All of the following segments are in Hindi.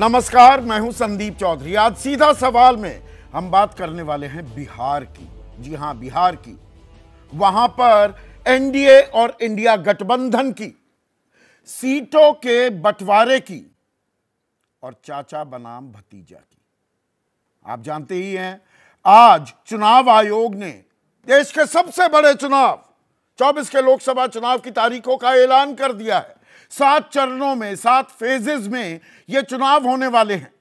नमस्कार मैं हूं संदीप चौधरी आज सीधा सवाल में हम बात करने वाले हैं बिहार की जी हां बिहार की वहां पर एनडीए और इंडिया गठबंधन की सीटों के बंटवारे की और चाचा बनाम भतीजा की आप जानते ही हैं आज चुनाव आयोग ने देश के सबसे बड़े चुनाव चौबीस के लोकसभा चुनाव की तारीखों का ऐलान कर दिया है सात चरणों में सात फेजेस में यह चुनाव होने वाले हैं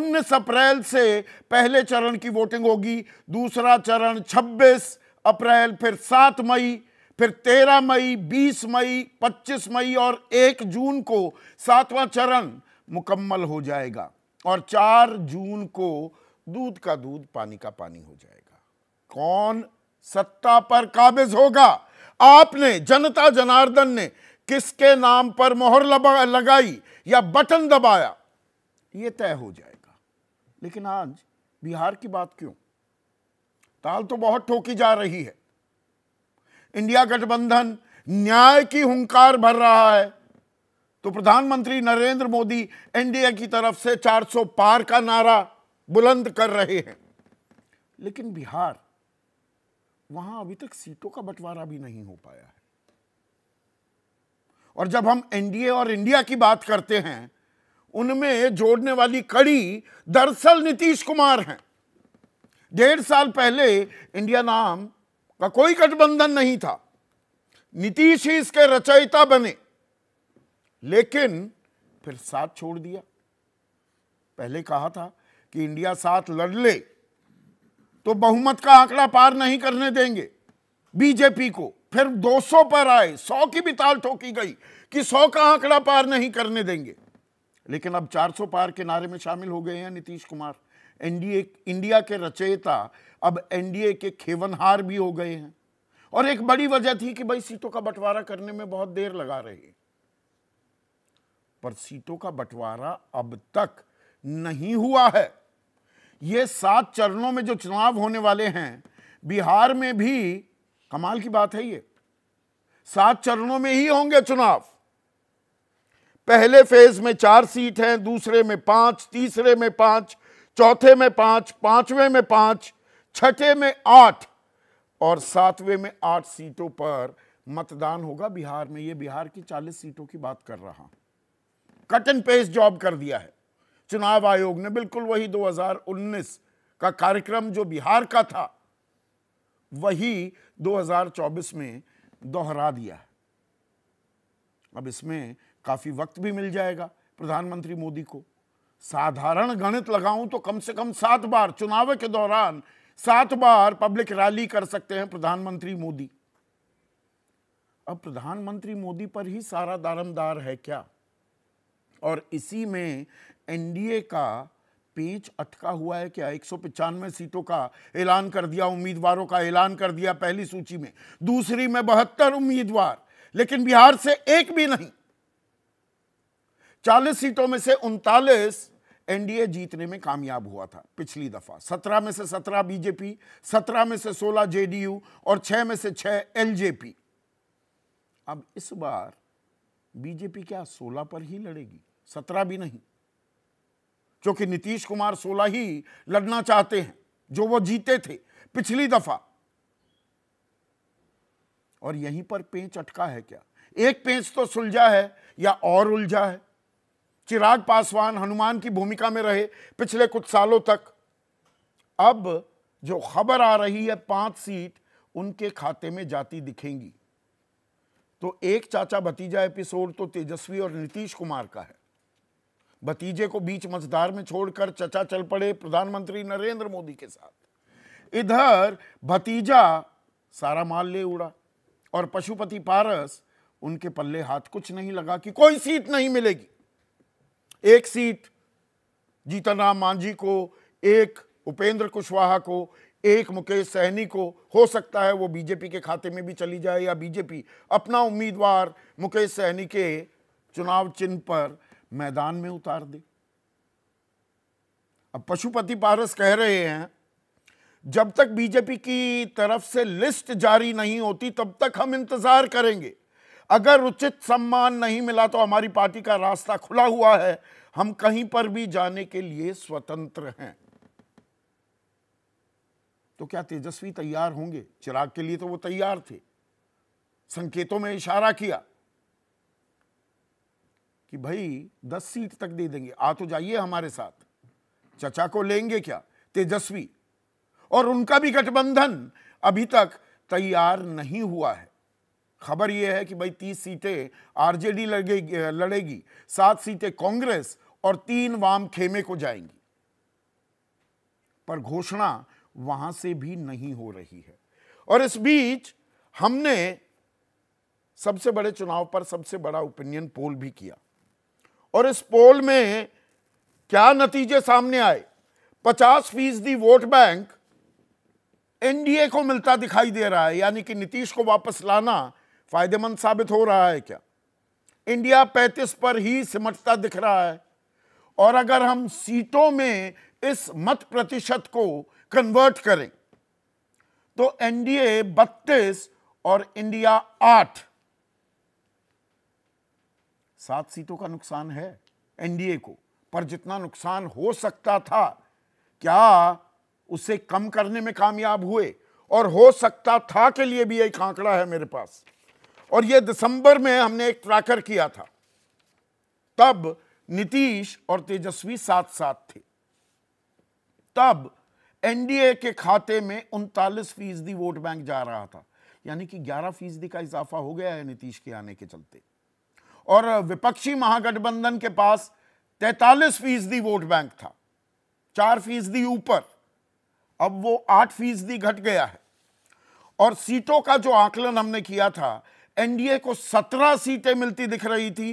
उन्नीस अप्रैल से पहले चरण की वोटिंग होगी दूसरा चरण 26 अप्रैल फिर 7 मई फिर 13 मई 20 मई 25 मई और 1 जून को सातवां चरण मुकम्मल हो जाएगा और 4 जून को दूध का दूध पानी का पानी हो जाएगा कौन सत्ता पर काबिज होगा आपने जनता जनार्दन ने किसके नाम पर मोहर लगाई या बटन दबाया यह तय हो जाएगा लेकिन आज बिहार की बात क्यों ताल तो बहुत ठोकी जा रही है इंडिया गठबंधन न्याय की हुंकार भर रहा है तो प्रधानमंत्री नरेंद्र मोदी एनडीए की तरफ से 400 पार का नारा बुलंद कर रहे हैं लेकिन बिहार वहां अभी तक सीटों का बंटवारा भी नहीं हो पाया है और जब हम एनडीए और इंडिया की बात करते हैं उनमें जोड़ने वाली कड़ी दरअसल नीतीश कुमार हैं डेढ़ साल पहले इंडिया नाम का कोई गठबंधन नहीं था नीतीश ही इसके रचयिता बने लेकिन फिर साथ छोड़ दिया पहले कहा था कि इंडिया साथ लड़ ले तो बहुमत का आंकड़ा पार नहीं करने देंगे बीजेपी को फिर 200 पर आए 100 की भी ताल ठोकी गई कि 100 का आंकड़ा पार नहीं करने देंगे लेकिन अब 400 पार के नारे में शामिल हो गए हैं नीतीश कुमार एनडीए इंडिया के रचयिता अब एनडीए के खेवनहार भी हो गए हैं और एक बड़ी वजह थी कि भाई सीटों का बंटवारा करने में बहुत देर लगा रही पर सीटों का बंटवारा अब तक नहीं हुआ है ये सात चरणों में जो चुनाव होने वाले हैं बिहार में भी कमाल की बात है ये सात चरणों में ही होंगे चुनाव पहले फेज में चार सीट हैं दूसरे में पांच तीसरे में पांच चौथे में पांच पांचवें में पांच छठे में आठ और सातवें में आठ सीटों पर मतदान होगा बिहार में ये बिहार की चालीस सीटों की बात कर रहा कट एंड पेस्ट जॉब कर दिया है चुनाव आयोग ने बिल्कुल वही 2019 का कार्यक्रम जो बिहार का था वही 2024 में दोहरा दिया है अब इसमें काफी वक्त भी मिल जाएगा प्रधानमंत्री मोदी को साधारण गणित लगाऊं तो कम से कम सात बार चुनाव के दौरान सात बार पब्लिक रैली कर सकते हैं प्रधानमंत्री मोदी अब प्रधानमंत्री मोदी पर ही सारा दारमदार है क्या और इसी में एनडीए का पेच अटका हुआ है क्या एक सीटों का ऐलान कर दिया उम्मीदवारों का ऐलान कर दिया पहली सूची में दूसरी में बहत्तर उम्मीदवार लेकिन बिहार से एक भी नहीं चालीस सीटों में से उनतालीस एनडीए जीतने में कामयाब हुआ था पिछली दफा सत्रह में से सत्रह बीजेपी सत्रह में से सोलह जेडीयू और छह में से छह एलजेपी अब इस बार बीजेपी क्या सोलह पर ही लड़ेगी सत्रह भी नहीं क्योंकि नीतीश कुमार सोलह ही लड़ना चाहते हैं जो वो जीते थे पिछली दफा और यहीं पर पेंच अटका है क्या एक पेंच तो सुलझा है या और उलझा है चिराग पासवान हनुमान की भूमिका में रहे पिछले कुछ सालों तक अब जो खबर आ रही है पांच सीट उनके खाते में जाती दिखेंगी तो एक चाचा भतीजा एपिसोड तो तेजस्वी और नीतीश कुमार का है भतीजे को बीच मझदार में छोड़कर चचा चल पड़े प्रधानमंत्री नरेंद्र मोदी के साथ इधर भतीजा सारा माल ले उड़ा और पशुपति पारस उनके पल्ले हाथ कुछ नहीं लगा कि कोई सीट नहीं मिलेगी एक सीट जीतनराम मांझी को एक उपेंद्र कुशवाहा को एक मुकेश सहनी को हो सकता है वो बीजेपी के खाते में भी चली जाए या बीजेपी अपना उम्मीदवार मुकेश सहनी के चुनाव चिन्ह पर मैदान में उतार दे अब पशुपति पारस कह रहे हैं जब तक बीजेपी की तरफ से लिस्ट जारी नहीं होती तब तक हम इंतजार करेंगे अगर उचित सम्मान नहीं मिला तो हमारी पार्टी का रास्ता खुला हुआ है हम कहीं पर भी जाने के लिए स्वतंत्र हैं तो क्या तेजस्वी तैयार होंगे चिराग के लिए तो वो तैयार थे संकेतों में इशारा किया कि भाई दस सीट तक दे देंगे आ तो जाइए हमारे साथ चचा को लेंगे क्या तेजस्वी और उनका भी गठबंधन अभी तक तैयार नहीं हुआ है खबर यह है कि भाई तीस सीटें आरजेडी लड़ेगी सात सीटें कांग्रेस और तीन वाम खेमे को जाएंगी पर घोषणा वहां से भी नहीं हो रही है और इस बीच हमने सबसे बड़े चुनाव पर सबसे बड़ा ओपिनियन पोल भी किया और इस पोल में क्या नतीजे सामने आए 50 फीसदी वोट बैंक एनडीए को मिलता दिखाई दे रहा है यानी कि नीतीश को वापस लाना फायदेमंद साबित हो रहा है क्या इंडिया 35 पर ही सिमटता दिख रहा है और अगर हम सीटों में इस मत प्रतिशत को कन्वर्ट करें तो एनडीए 32 और इंडिया 8 सात सीटों का नुकसान है एनडीए को पर जितना नुकसान हो सकता था क्या उसे कम करने में कामयाब हुए और हो सकता था के लिए भी एक आंकड़ा है मेरे पास और ये दिसंबर में हमने एक ट्रैकर किया था तब नीतीश और तेजस्वी साथ साथ थे तब एनडीए के खाते में उनतालीस फीसदी वोट बैंक जा रहा था यानी कि 11 फीसदी का इजाफा हो गया है नीतीश के आने के चलते और विपक्षी महागठबंधन के पास 43 फीसदी वोट बैंक था चार फीसदी ऊपर अब वो आठ फीसदी घट गया है और सीटों का जो आकलन हमने किया था एनडीए को 17 सीटें मिलती दिख रही थी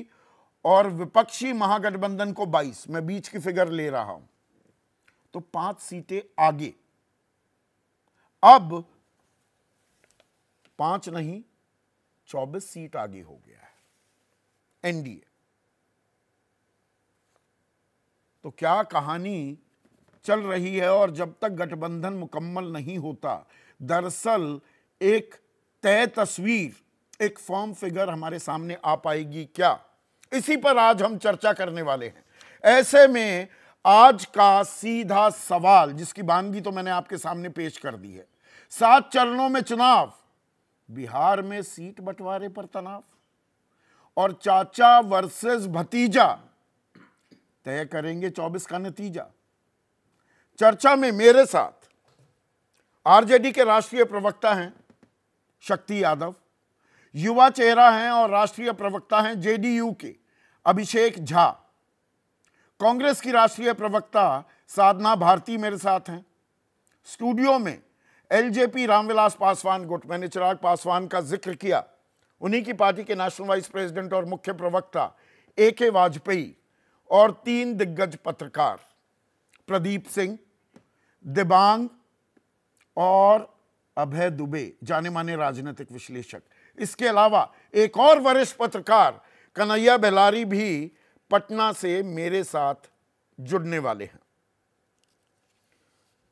और विपक्षी महागठबंधन को 22 मैं बीच की फिगर ले रहा हूं तो पांच सीटें आगे अब पांच नहीं 24 सीट आगे हो गया है एनडीए तो क्या कहानी चल रही है और जब तक गठबंधन मुकम्मल नहीं होता दरअसल एक तय तस्वीर एक फॉर्म फिगर हमारे सामने आ पाएगी क्या इसी पर आज हम चर्चा करने वाले हैं ऐसे में आज का सीधा सवाल जिसकी बानगी तो मैंने आपके सामने पेश कर दी है सात चरणों में चुनाव बिहार में सीट बंटवारे पर तनाव और चाचा वर्सेस भतीजा तय करेंगे 24 का नतीजा चर्चा में मेरे साथ आरजेडी के राष्ट्रीय प्रवक्ता हैं शक्ति यादव युवा चेहरा हैं और राष्ट्रीय प्रवक्ता हैं जेडीयू के अभिषेक झा कांग्रेस की राष्ट्रीय प्रवक्ता साधना भारती मेरे साथ हैं स्टूडियो में एलजेपी रामविलास पासवान गुट मैंने चिराग पासवान का जिक्र किया उन्हीं की पार्टी के नेशनल वाइस प्रेसिडेंट और मुख्य प्रवक्ता ए के वाजपेयी और तीन दिग्गज पत्रकार प्रदीप सिंह दिबांग और अभय दुबे जाने माने राजनीतिक विश्लेषक इसके अलावा एक और वरिष्ठ पत्रकार कन्हैया बेलारी भी पटना से मेरे साथ जुड़ने वाले हैं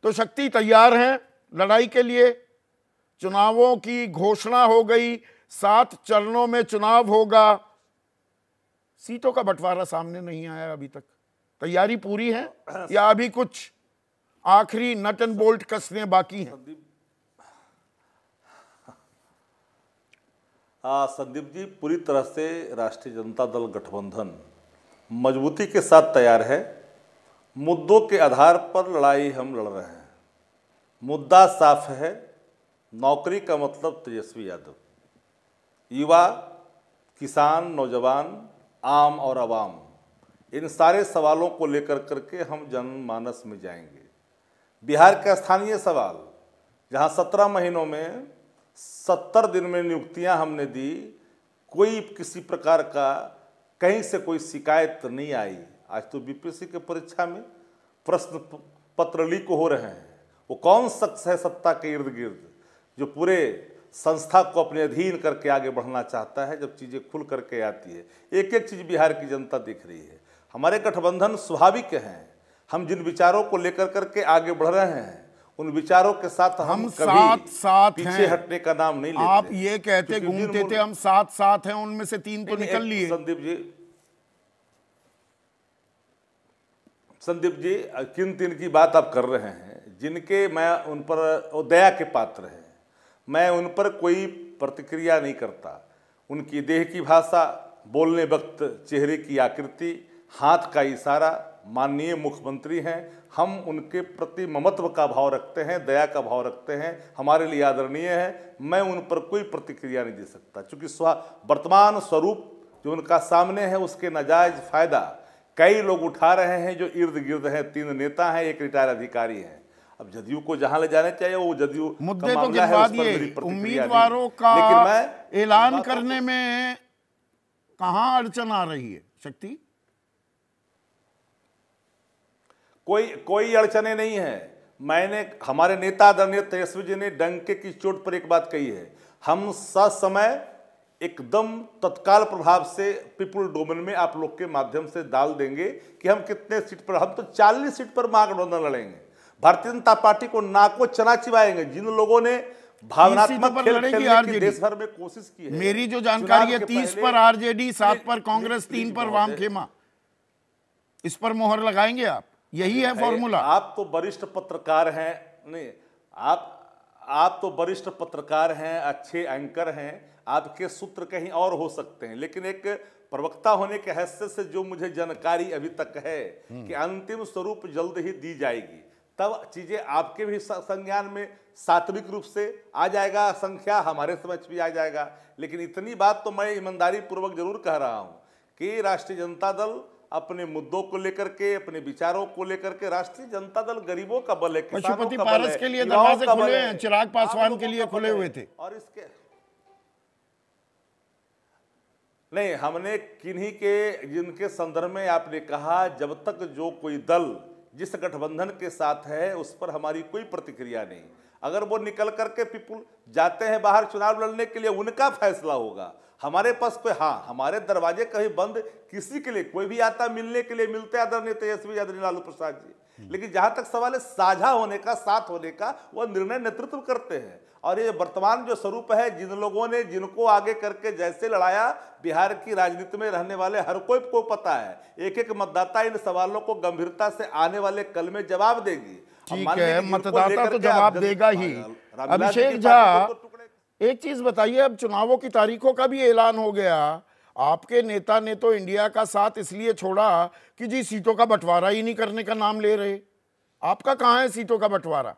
तो शक्ति तैयार हैं लड़ाई के लिए चुनावों की घोषणा हो गई सात चरणों में चुनाव होगा सीटों का बंटवारा सामने नहीं आया अभी तक तैयारी पूरी है या अभी कुछ आखिरी नट एंड बोल्ट कसने बाकी हैं संदीप जी पूरी तरह से राष्ट्रीय जनता दल गठबंधन मजबूती के साथ तैयार है मुद्दों के आधार पर लड़ाई हम लड़ रहे हैं मुद्दा साफ है नौकरी का मतलब तेजस्वी यादव युवा किसान नौजवान आम और आवाम इन सारे सवालों को लेकर करके हम जनमानस में जाएंगे बिहार का स्थानीय सवाल जहां सत्रह महीनों में सत्तर दिन में नियुक्तियां हमने दी कोई किसी प्रकार का कहीं से कोई शिकायत नहीं आई आज तो बीपीएससी के परीक्षा में प्रश्न पत्र लीक हो रहे हैं वो कौन शख्स है सत्ता के इर्द गिर्द जो पूरे संस्था को अपने अधीन करके आगे बढ़ना चाहता है जब चीज़ें खुल करके आती है एक एक चीज़ बिहार की जनता दिख रही है हमारे गठबंधन स्वाभाविक हैं हम जिन विचारों को लेकर करके आगे बढ़ रहे हैं उन विचारों के साथ हम, हम कभी साथ साथ पीछे हैं। हटने का नाम नहीं लेते आप ये कहते घूमते थे हम साथ साथ हैं उनमें से तीन तो निकल लिए संदीप जी संदीप जी किन तीन की बात आप कर रहे हैं जिनके मैं उन पर दया के पात्र हैं मैं उन पर कोई प्रतिक्रिया नहीं करता उनकी देह की भाषा बोलने वक्त चेहरे की आकृति हाथ का इशारा माननीय मुख्यमंत्री हैं हम उनके प्रति ममत्व का भाव रखते हैं दया का भाव रखते हैं हमारे लिए आदरणीय है मैं उन पर कोई प्रतिक्रिया नहीं दे सकता क्योंकि स्वा वर्तमान स्वरूप जो उनका सामने है उसके नाजायज फ़ायदा कई लोग उठा रहे हैं जो इर्द गिर्द हैं तीन नेता हैं एक रिटायर अधिकारी हैं अब जदयू को जहां ले जाने चाहिए वो जदयू मुद्दे तो उम्मीदवारों का लेकिन ऐलान करने में कहा अड़चन आ रही है शक्ति कोई कोई अड़चने नहीं है मैंने हमारे नेता आदरणीय तेजस्वी जी ने डंके की चोट पर एक बात कही है हम समय एकदम तत्काल प्रभाव से पीपुल डोमेन में आप लोग के माध्यम से डाल देंगे कि हम कितने सीट पर हम तो 40 सीट पर महागठबंधन लड़ेंगे भारतीय जनता पार्टी को नाको चना चिबाएंगे जिन लोगों ने भावनात्मक खेल खेलने की देश भर में कोशिश की है मेरी जो जानकारी है तीस पर आरजेडी सात पर कांग्रेस तीन पर वाम खेमा इस पर मोहर लगाएंगे आप यही है फॉर्मूला आप तो वरिष्ठ पत्रकार हैं नहीं आप आप तो वरिष्ठ पत्रकार हैं अच्छे एंकर हैं आपके सूत्र कहीं और हो सकते हैं लेकिन एक प्रवक्ता होने के हैसियत से जो मुझे जानकारी अभी तक है हम्म। कि अंतिम स्वरूप जल्द ही दी जाएगी तब चीज़ें आपके भी संज्ञान में सात्विक रूप से आ जाएगा संख्या हमारे समझ भी आ जाएगा लेकिन इतनी बात तो मैं ईमानदारी पूर्वक जरूर कह रहा हूँ कि राष्ट्रीय जनता दल अपने मुद्दों को लेकर के अपने विचारों को लेकर के राष्ट्रीय जनता दल गरीबों का बल है पशुपति पारस के लिए दरवाजे खुले हैं चिराग पासवान के लिए खुले हुए थे और इसके नहीं हमने किन्हीं के जिनके संदर्भ में आपने कहा जब तक जो कोई दल जिस गठबंधन के साथ है उस पर हमारी कोई प्रतिक्रिया नहीं अगर वो निकल करके पीपुल जाते हैं बाहर चुनाव लड़ने के लिए उनका फैसला होगा हमारे पास कोई हाँ हमारे दरवाजे कभी बंद किसी के लिए कोई भी आता मिलने के लिए मिलते आदरणीय तेजस्वी आदरणीय लालू प्रसाद जी हम्म। लेकिन जहां तक सवाल है साझा होने का साथ होने का वह निर्णय नेतृत्व करते हैं और ये वर्तमान जो स्वरूप है जिन लोगों ने जिनको आगे करके जैसे लड़ाया बिहार की राजनीति में रहने वाले हर कोई को पता है एक एक मतदाता इन सवालों को गंभीरता से आने वाले कल में जवाब देगी ठीक है मतदाता तो जवाब देगा ही अभिषेक झा एक चीज़ बताइए अब चुनावों की तारीखों का भी ऐलान हो गया आपके नेता ने तो इंडिया का साथ इसलिए छोड़ा कि जी सीटों का बंटवारा ही नहीं करने का नाम ले रहे आपका कहा है सीटों का बंटवारा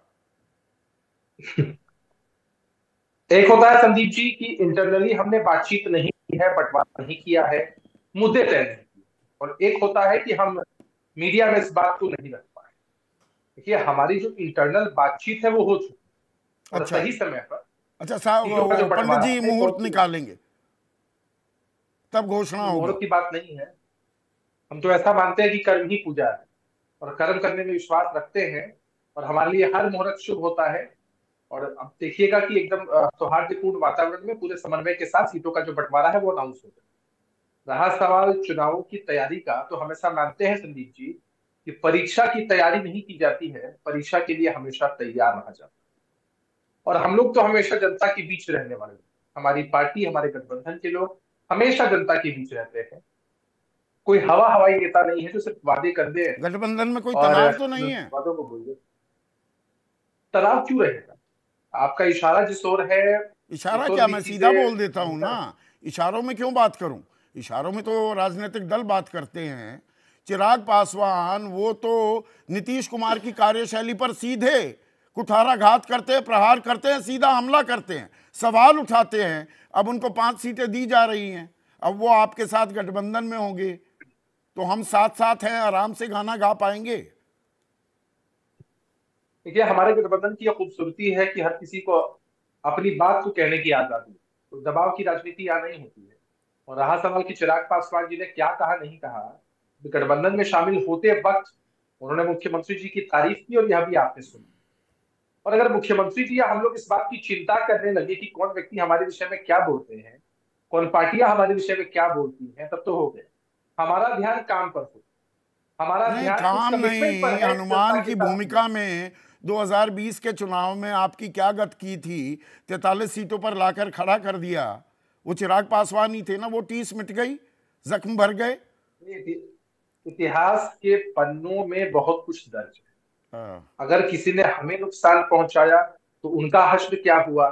एक होता है संदीप जी की इंटरनली हमने बातचीत नहीं की है बंटवारा नहीं किया है मुद्दे तय नहीं और एक होता है कि हम मीडिया में इस बात को नहीं रख पाए देखिए हमारी जो इंटरनल बातचीत है वो हो चुकी अच्छा। सही समय पर अच्छा साहब पंडित जी मुहूर्त निकालेंगे तब घोषणा होगी मुहूर्त की बात नहीं है हम तो ऐसा मानते हैं कि कर्म ही पूजा है और कर्म करने में विश्वास रखते हैं और हमारे लिए हर मुहूर्त शुभ होता है और अब देखिएगा कि एकदम सौहार्दपूर्ण वातावरण में पूरे समन्वय के साथ सीटों का जो बंटवारा है वो अनाउंस हो जाए रहा सवाल चुनावों की तैयारी का तो हमेशा मानते हैं संदीप जी कि परीक्षा की तैयारी नहीं की जाती है परीक्षा के लिए हमेशा तैयार रहा जाता है और हम लोग तो हमेशा जनता के बीच रहने वाले हमारी पार्टी हमारे गठबंधन के लोग हमेशा जनता के बीच रहते हैं कोई हवा हवाई नेता नहीं है जो सिर्फ वादे कर दे गठबंधन में कोई तनाव तो नहीं है वादों को बोलिए तनाव क्यों रहेगा आपका इशारा जिस ओर है इशारा क्या मैं सीधा बोल देता हूँ ना इशारों में क्यों बात करूं इशारों में तो राजनीतिक दल बात करते हैं चिराग पासवान वो तो नीतीश कुमार की कार्यशैली पर सीधे कुठाराघात करते हैं प्रहार करते हैं सीधा हमला करते हैं सवाल उठाते हैं अब उनको पांच सीटें दी जा रही हैं अब वो आपके साथ गठबंधन में होंगे तो हम साथ साथ हैं आराम से गाना गा पाएंगे देखिए हमारे गठबंधन की खूबसूरती है कि हर किसी को अपनी बात को कहने की आजादी तो दबाव की राजनीति यहाँ नहीं होती है और रहा सवाल की चिराग पासवान जी ने क्या कहा नहीं कहा गठबंधन में शामिल होते वक्त उन्होंने मुख्यमंत्री जी की तारीफ की और यह भी आपने सुना और अगर मुख्यमंत्री जी या हम लोग इस बात की चिंता करने लगे कि कौन व्यक्ति हमारे विषय में क्या बोलते हैं कौन पार्टियां हमारे विषय में क्या बोलती हैं तब तो हो गए हमारा ध्यान काम पर हो हमारा नहीं, ध्यान काम नहीं अनुमान की भूमिका में 2020 के चुनाव में आपकी क्या गत की थी तैतालीस सीटों पर लाकर खड़ा कर दिया वो चिराग पासवान ही थे ना वो टीस मिट गई जख्म भर गए इतिहास के पन्नों में बहुत कुछ दर्ज हाँ। अगर किसी ने हमें नुकसान पहुंचाया तो उनका हश्र क्या हुआ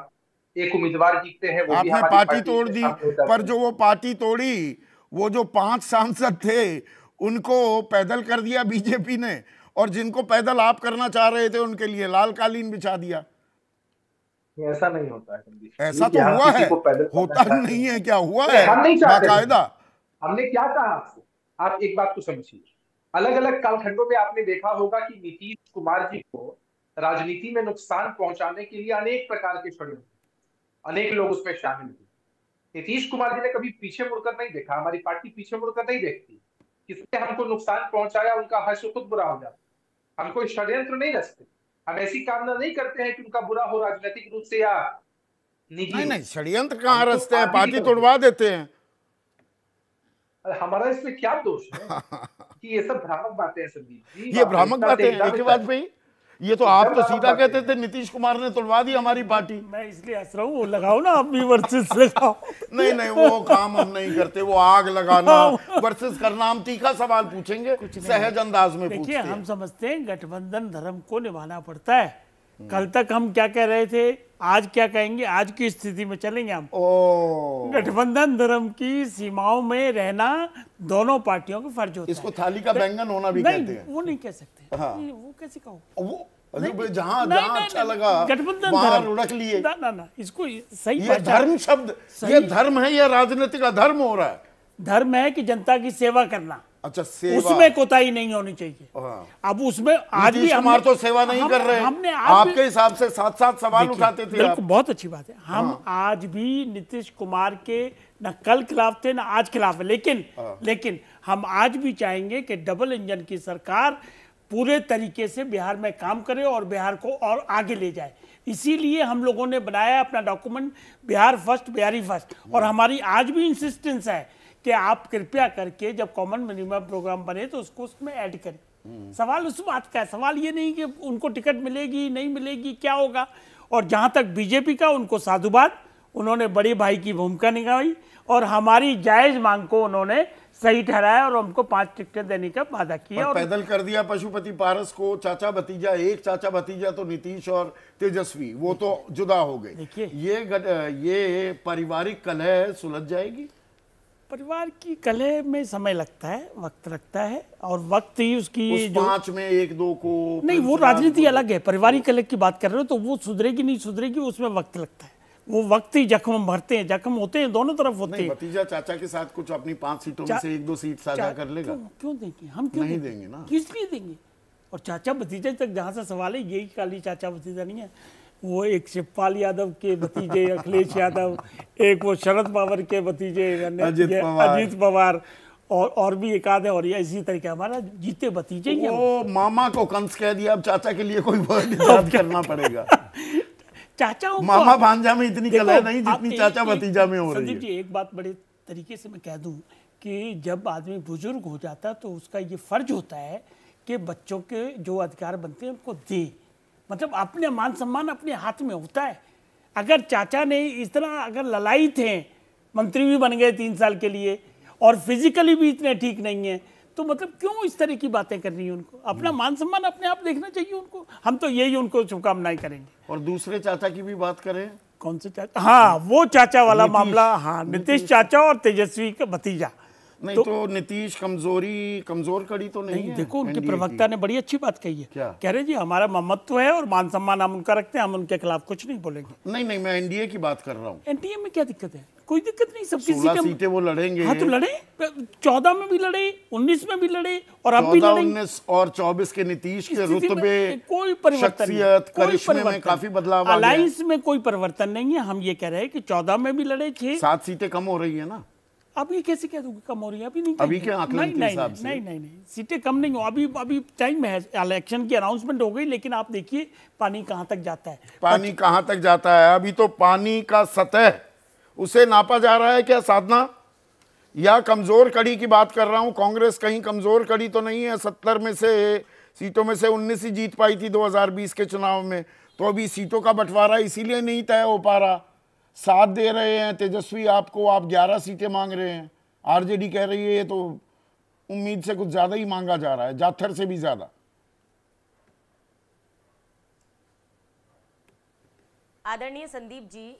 एक उम्मीदवार जीतते हैं वो आपने पार्टी तोड़ दी पर जो वो पार्टी तोड़ी वो जो पांच सांसद थे उनको पैदल कर दिया बीजेपी ने और जिनको पैदल आप करना चाह रहे थे उनके लिए लाल कालीन बिछा दिया ऐसा नहीं होता है ऐसा तो हुआ है होता नहीं है क्या हुआ है बाकायदा हमने क्या कहा आपसे आप एक बात को समझिए अलग अलग कालखंडों में आपने देखा होगा कि नीतीश कुमार जी को राजनीति में नुकसान पहुंचाने के लिए अनेक प्रकार के षडयंत्र अनेक लोग उसमें शामिल हुए नीतीश कुमार जी ने कभी पीछे मुड़कर नहीं देखा हमारी पार्टी पीछे मुड़कर नहीं देखती किसने हमको नुकसान पहुंचाया उनका हर्ष खुद बुरा हो जाता हम कोई षड्यंत्र नहीं रचते हम ऐसी कामना नहीं करते हैं कि उनका बुरा हो राजनीतिक रूप से या नहीं नहीं षड्यंत्र कहाँ तो रचते हैं पार्टी तोड़वा देते हैं हमारा इसमें क्या दोष है कि ये सब भ्रामक बातें हैं संदीप जी ये भ्रामक बातें एक बात भाई ये तो आप तो सीधा कहते थे नीतीश कुमार ने तुलवा दी हमारी पार्टी मैं इसलिए हंस रहा हूँ वो लगाओ ना आप भी वर्सेस लगाओ नहीं नहीं वो काम हम नहीं करते वो आग लगाना हाँ, वर्सेस करना हम तीखा सवाल पूछेंगे सहज अंदाज में देखिए हम समझते हैं गठबंधन धर्म को निभाना पड़ता है कल तक हम क्या कह रहे थे आज क्या कहेंगे आज की स्थिति में चलेंगे हम गठबंधन धर्म की सीमाओं में रहना दोनों पार्टियों का फर्ज होता इसको थाली का बैंगन होना भी कहते हैं वो नहीं कह सकते हाँ। वो कैसे कहो जहाँ जहाँ अच्छा लगा गठबंधन धर्म रख लिए ना ना ना इसको सही ये धर्म शब्द ये धर्म है या राजनीतिक अधर्म हो रहा है धर्म है कि जनता की सेवा करना अच्छा सेवा उसमें कोताही नहीं होनी चाहिए हाँ। अब उसमें आज भी हमार तो सेवा नहीं कर रहे हमने आपके हिसाब से साथ साथ सवाल उठाते थे बहुत अच्छी बात है हम हाँ। आज भी नीतीश कुमार के न कल खिलाफ थे न आज खिलाफ है लेकिन हाँ। लेकिन हम आज भी चाहेंगे कि डबल इंजन की सरकार पूरे तरीके से बिहार में काम करे और बिहार को और आगे ले जाए इसीलिए हम लोगों ने बनाया अपना document Bihar first Bihari first और हमारी आज भी इंसिस्टेंस है कि आप कृपया करके जब कॉमन मिनिमम प्रोग्राम बने तो उसको उसमें ऐड करें सवाल उस बात का है सवाल ये नहीं कि उनको टिकट मिलेगी नहीं मिलेगी क्या होगा और जहाँ तक बीजेपी का उनको साधुवाद उन्होंने बड़े भाई की भूमिका निभाई और हमारी जायज मांग को उन्होंने सही ठहराया और हमको पांच टिकटें देने का वादा किया और पैदल कर दिया पशुपति पारस को चाचा भतीजा एक चाचा भतीजा तो नीतीश और तेजस्वी वो तो जुदा हो गए ये ये पारिवारिक कलह सुलझ जाएगी परिवार की कले में समय लगता है वक्त लगता है और वक्त ही उसकी उस जो पांच में एक दो को नहीं वो राजनीति अलग है परिवारिक कले की बात कर रहे हो तो वो सुधरेगी नहीं सुधरेगी उसमें वक्त लगता है वो वक्त ही जख्म भरते हैं जख्म होते हैं दोनों तरफ होते हैं भतीजा चाचा के साथ कुछ अपनी पांच सीटों में से एक दो सीट साझा कर लेगा क्यों, क्यों देंगे हम क्यों नहीं देंगे ना किस लिए देंगे और चाचा भतीजा तक जहाँ से सवाल है यही खाली चाचा भतीजा नहीं है वो एक शिवपाल यादव के भतीजे अखिलेश यादव एक वो शरद पवार के भतीजे अजीत पवार और और भी एक आधे और इसी तरीके हमारा जीते भतीजे ही वो मामा को कंस कह दिया अब चाचा के लिए कोई याद करना पड़ेगा चाचा मामा भांजा में इतनी कला नहीं जितनी चाचा भतीजा में हो रही है जी एक बात बड़े तरीके से मैं कह दूं कि जब आदमी बुजुर्ग हो जाता तो उसका ये फर्ज होता है कि बच्चों के जो अधिकार बनते हैं उनको दे मतलब अपने मान सम्मान अपने हाथ में होता है अगर चाचा ने इस तरह अगर ललाई थे मंत्री भी बन गए तीन साल के लिए और फिजिकली भी इतने ठीक नहीं है तो मतलब क्यों इस तरह की बातें करनी है उनको अपना हम्म। मान सम्मान अपने आप देखना चाहिए उनको हम तो यही उनको शुभकामनाएं करेंगे और दूसरे चाचा की भी बात करें कौन से चाचा हाँ वो चाचा वाला मामला हाँ नीतीश चाचा और तेजस्वी का भतीजा नहीं तो, तो नीतीश कमजोरी कमजोर कड़ी तो नहीं, नहीं है, देखो उनके प्रवक्ता ने बड़ी अच्छी बात कही है क्या? कह रहे जी हमारा ममत्व है और मान सम्मान हम उनका रखते हैं हम उनके खिलाफ कुछ नहीं बोलेंगे नहीं नहीं मैं एनडीए की बात कर रहा हूँ एनडीए में क्या दिक्कत है कोई दिक्कत नहीं किसी सीटें सीटें वो लड़ेंगे हाँ तो लड़े चौदह में भी लड़े उन्नीस में भी लड़े और अब भी लड़े उन्नीस और चौबीस के नीतीश के रुतबे कोई परिवर्तन करिश्मे में काफी बदलाव अलायंस में कोई परिवर्तन नहीं है हम ये कह रहे हैं कि चौदह में भी लड़े छह सात सीटें कम हो रही है ना अब ये कैसे कह दूंगी कम हो रही है अभी नहीं अभी क्या आकलन नहीं, के नहीं, से नहीं नहीं नहीं सीटें कम नहीं हो अभी अभी टाइम है इलेक्शन की अनाउंसमेंट हो गई लेकिन आप देखिए पानी कहां तक जाता है पानी कहां तक जाता है अभी तो पानी का सतह उसे नापा जा रहा है क्या साधना या कमजोर कड़ी की बात कर रहा हूँ कांग्रेस कहीं कमजोर कड़ी तो नहीं है सत्तर में से सीटों में से उन्नीस ही जीत पाई थी दो के चुनाव में तो अभी सीटों का बंटवारा इसीलिए नहीं तय हो पा रहा साथ दे रहे हैं तेजस्वी आपको आप 11 सीटें मांग रहे हैं आरजेडी कह रही है ये तो उम्मीद से कुछ ज़्यादा ही मांगा जा रहा है जाथर से भी ज़्यादा आदरणीय संदीप जी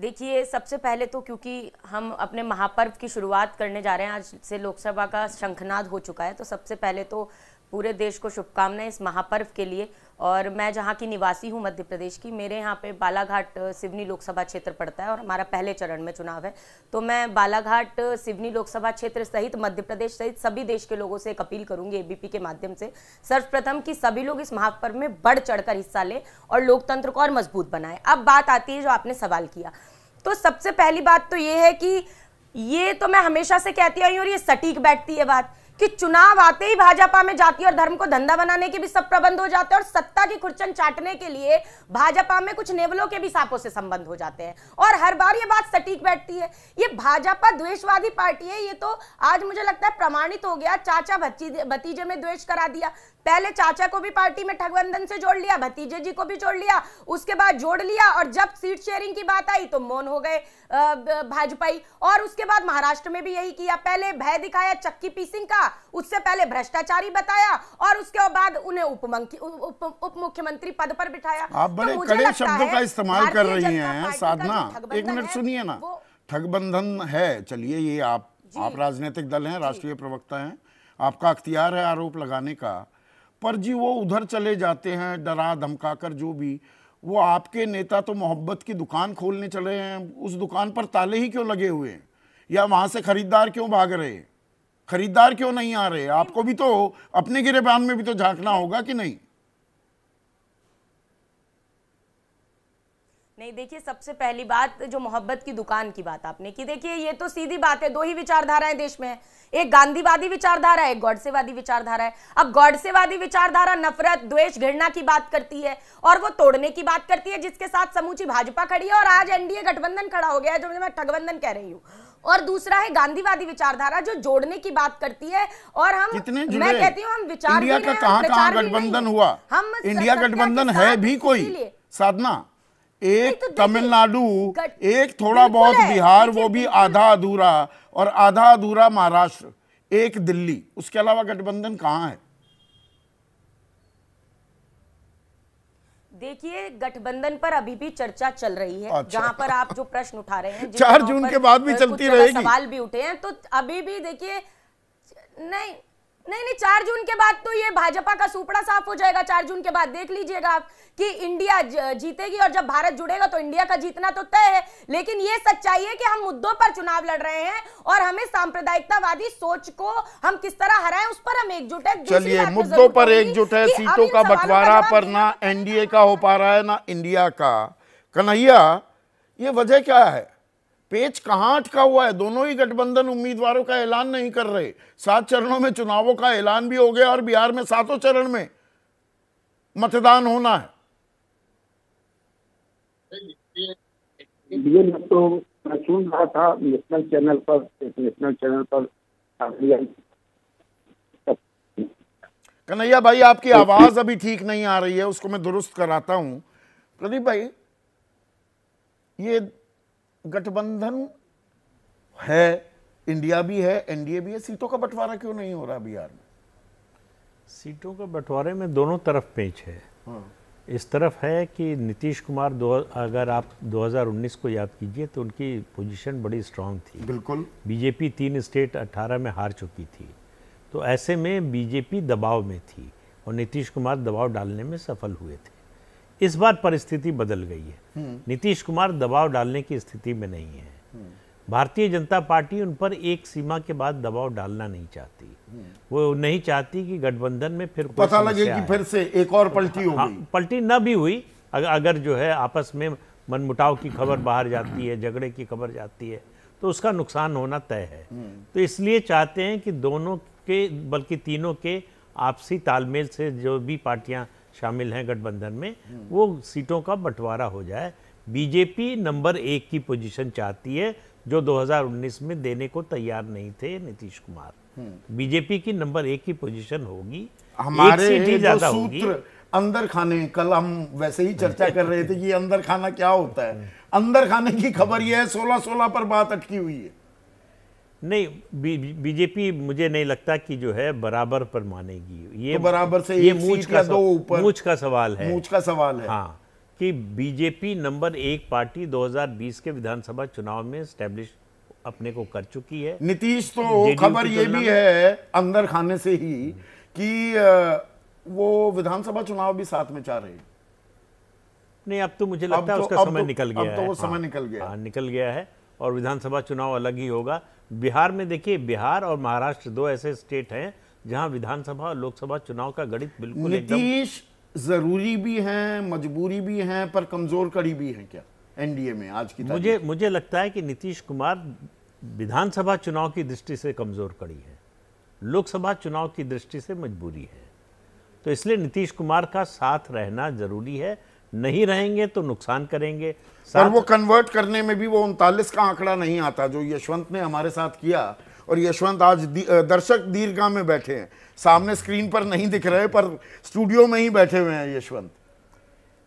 देखिए सबसे पहले तो क्योंकि हम अपने महापर्व की शुरुआत करने जा रहे हैं आज से लोकसभा का शंखनाद हो चुका है तो सबसे पहले तो पूरे देश को शुभकामनाएं इस महापर्व के लिए और मैं जहाँ की निवासी हूँ मध्य प्रदेश की मेरे यहाँ पे बालाघाट सिवनी लोकसभा क्षेत्र पड़ता है और हमारा पहले चरण में चुनाव है तो मैं बालाघाट सिवनी लोकसभा क्षेत्र सहित मध्य प्रदेश सहित सभी देश के लोगों से एक अपील करूँगी एबीपी के माध्यम से सर्वप्रथम कि सभी लोग इस महापर्व में बढ़ चढ़कर हिस्सा लें और लोकतंत्र को और मजबूत बनाए अब बात आती है जो आपने सवाल किया तो सबसे पहली बात तो ये है कि ये तो मैं हमेशा से कहती आई हूँ और ये सटीक बैठती है बात कि चुनाव आते ही भाजपा में जाति और धर्म को धंधा बनाने के भी सब प्रबंध हो जाते हैं और सत्ता की खुर्चन चाटने के लिए भाजपा में कुछ नेवलों के भी सांपों से संबंध हो जाते हैं और हर बार ये बात सटीक बैठती है ये भाजपा द्वेषवादी पार्टी है ये तो आज मुझे लगता है प्रमाणित हो गया चाचा भतीजे में द्वेष करा दिया पहले चाचा को भी पार्टी में ठगबंधन से जोड़ लिया भतीजे जी को भी जोड़ लिया उसके बाद जोड़ लिया और जब सीट शेयरिंग की बात आई तो मौन हो गए भाजपाई और उसके बाद महाराष्ट्र में भी यही किया पहले भय दिखाया चक्की पीसिंग का उससे पहले भ्रष्टाचारी बताया और उसके बाद उन्हें उप मुख्यमंत्री पद पर बिठाया आप बड़े तो कड़े शब्दों का इस्तेमाल कर रही हैं साधना एक मिनट सुनिए ना ठगबंधन है चलिए ये आप आप राजनीतिक दल हैं राष्ट्रीय प्रवक्ता हैं आपका अख्तियार है आरोप लगाने का पर जी वो उधर चले जाते हैं डरा धमका कर जो भी वो आपके नेता तो मोहब्बत की दुकान खोलने चले हैं उस दुकान पर ताले ही क्यों लगे हुए हैं या वहाँ से खरीदार क्यों भाग रहे हैं खरीदार क्यों नहीं आ रहे आपको भी तो अपने गिरेबान में भी तो झांकना होगा कि नहीं नहीं देखिए सबसे पहली बात जो मोहब्बत की दुकान की बात आपने की देखिए ये तो सीधी बात है दो ही विचारधाराएं देश में है एक गांधीवादी विचारधारा है एक गौडसेवादी विचारधारा है अब गौडसेवादी विचारधारा नफरत द्वेष घृणा की बात करती है और वो तोड़ने की बात करती है जिसके साथ समूची भाजपा खड़ी है और आज एनडीए गठबंधन खड़ा हो गया है जो मैं ठगबंधन कह रही हूँ और दूसरा है गांधीवादी विचारधारा जो जोड़ने की बात करती है और हम कितने मैं कहती हूँ हम विचार इंडिया का गठबंधन हुआ हम इंडिया गठबंधन है भी कोई साधना एक तो तमिलनाडु एक थोड़ा बहुत बिहार वो भी आधा अधूरा और आधा अधूरा महाराष्ट्र एक दिल्ली उसके अलावा गठबंधन कहाँ है देखिए गठबंधन पर अभी भी चर्चा चल रही है अच्छा। जहां पर आप जो प्रश्न उठा रहे हैं चार जून के बाद भी चलती रहेगी सवाल भी उठे हैं तो अभी भी देखिए नहीं नहीं नहीं चार जून के बाद तो ये भाजपा का सुपड़ा साफ हो जाएगा चार जून के बाद देख लीजिएगा आप कि इंडिया जीतेगी और जब भारत जुड़ेगा तो इंडिया का जीतना तो तय है लेकिन ये सच्चाई है कि हम मुद्दों पर चुनाव लड़ रहे हैं और हमें सांप्रदायिकतावादी सोच को हम किस तरह हराए उस पर हम एकजुट है चलिए मुद्दों पर एकजुट है सीटों का बंटवारा पर ना एनडीए का हो पा रहा है ना इंडिया का कन्हैया ये वजह क्या है पेच कहाँ अटका हुआ है दोनों ही गठबंधन उम्मीदवारों का ऐलान नहीं कर रहे सात चरणों में चुनावों का ऐलान भी हो गया और बिहार में सातों चरण में मतदान होना है ये तो मैं सुन रहा था नेशनल चैनल पर नेशनल चैनल पर कन्हैया भाई आपकी आवाज अभी ठीक नहीं आ रही है उसको मैं दुरुस्त कराता हूँ प्रदीप भाई ये गठबंधन है इंडिया भी है एनडीए भी है सीटों का बंटवारा क्यों नहीं हो रहा बिहार में सीटों के बंटवारे में दोनों तरफ पेच है हाँ। इस तरफ है कि नीतीश कुमार दो अगर आप 2019 को याद कीजिए तो उनकी पोजीशन बड़ी स्ट्रांग थी बिल्कुल बीजेपी तीन स्टेट 18 में हार चुकी थी तो ऐसे में बीजेपी दबाव में थी और नीतीश कुमार दबाव डालने में सफल हुए थे इस बार परिस्थिति बदल गई है हम्म। नीतीश कुमार दबाव डालने की स्थिति में नहीं है हम्म। भारतीय जनता पार्टी उन पर एक सीमा के बाद दबाव डालना नहीं चाहती हम्म। वो नहीं चाहती कि गठबंधन में फिर पता लगे कि फिर से एक और पलटी हो हाँ, गई पलटी न भी हुई अगर जो है आपस में मनमुटाव की खबर बाहर जाती है झगड़े की खबर जाती है तो उसका नुकसान होना तय है तो इसलिए चाहते हैं कि दोनों के बल्कि तीनों के आपसी तालमेल से जो भी पार्टियां शामिल हैं गठबंधन में हम्म। वो सीटों का बंटवारा हो जाए बीजेपी नंबर एक की पोजीशन चाहती है जो 2019 में देने को तैयार नहीं थे नीतीश कुमार हम्म। बीजेपी की नंबर एक की पोजीशन होगी हमारे ज्यादा होगी अंदर खाने कल हम वैसे ही चर्चा कर रहे थे कि अंदर खाना क्या होता है अंदर खाने की खबर यह है सोलह सोलह पर बात अटकी हुई है नहीं बीजेपी मुझे नहीं लगता कि जो है बराबर पर मानेगी ये तो बराबर से ये मूछ का दो ऊपर मूछ का सवाल है मूछ का सवाल है हाँ कि बीजेपी नंबर एक पार्टी 2020 के विधानसभा चुनाव में स्टैब्लिश अपने को कर चुकी है नीतीश तो खबर ये भी है अंदर खाने से ही कि वो विधानसभा चुनाव भी साथ में चाह रहे नहीं अब तो मुझे लगता है तो उसका समय तो निकल गया अब तो वो हाँ, समय निकल गया हाँ, निकल गया है और विधानसभा चुनाव अलग ही होगा बिहार में देखिए बिहार और महाराष्ट्र दो ऐसे स्टेट हैं जहां विधानसभा और लोकसभा चुनाव का गणित बिल्कुल नीतीश जरूरी भी हैं मजबूरी भी हैं पर कमजोर कड़ी भी हैं क्या एनडीए में आज की मुझे मुझे लगता है कि नीतीश कुमार विधानसभा चुनाव की दृष्टि से कमजोर कड़ी है लोकसभा चुनाव की दृष्टि से मजबूरी है तो इसलिए नीतीश कुमार का साथ रहना जरूरी है नहीं रहेंगे तो नुकसान करेंगे और वो कन्वर्ट करने में भी वो उनतालीस का आंकड़ा नहीं आता जो यशवंत ने हमारे साथ किया और यशवंत आज दी, दर्शक दीर्घा में बैठे हैं सामने स्क्रीन पर नहीं दिख रहे पर स्टूडियो में ही बैठे हुए हैं यशवंत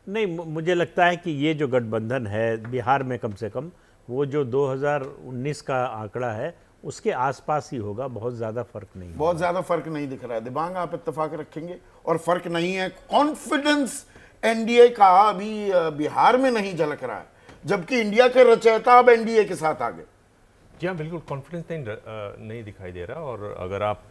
नहीं मुझे लगता है कि ये जो गठबंधन है बिहार में कम से कम वो जो 2019 का आंकड़ा है उसके आसपास ही होगा बहुत ज़्यादा फर्क नहीं बहुत ज़्यादा फर्क नहीं दिख रहा है दिमाग आप इतफाक रखेंगे और फर्क नहीं है कॉन्फिडेंस एनडीए का अभी बिहार में नहीं झलक रहा है जबकि इंडिया के रचयता अब एनडीए के साथ आ गए जी हाँ बिल्कुल कॉन्फिडेंस नहीं नहीं दिखाई दे रहा और अगर आप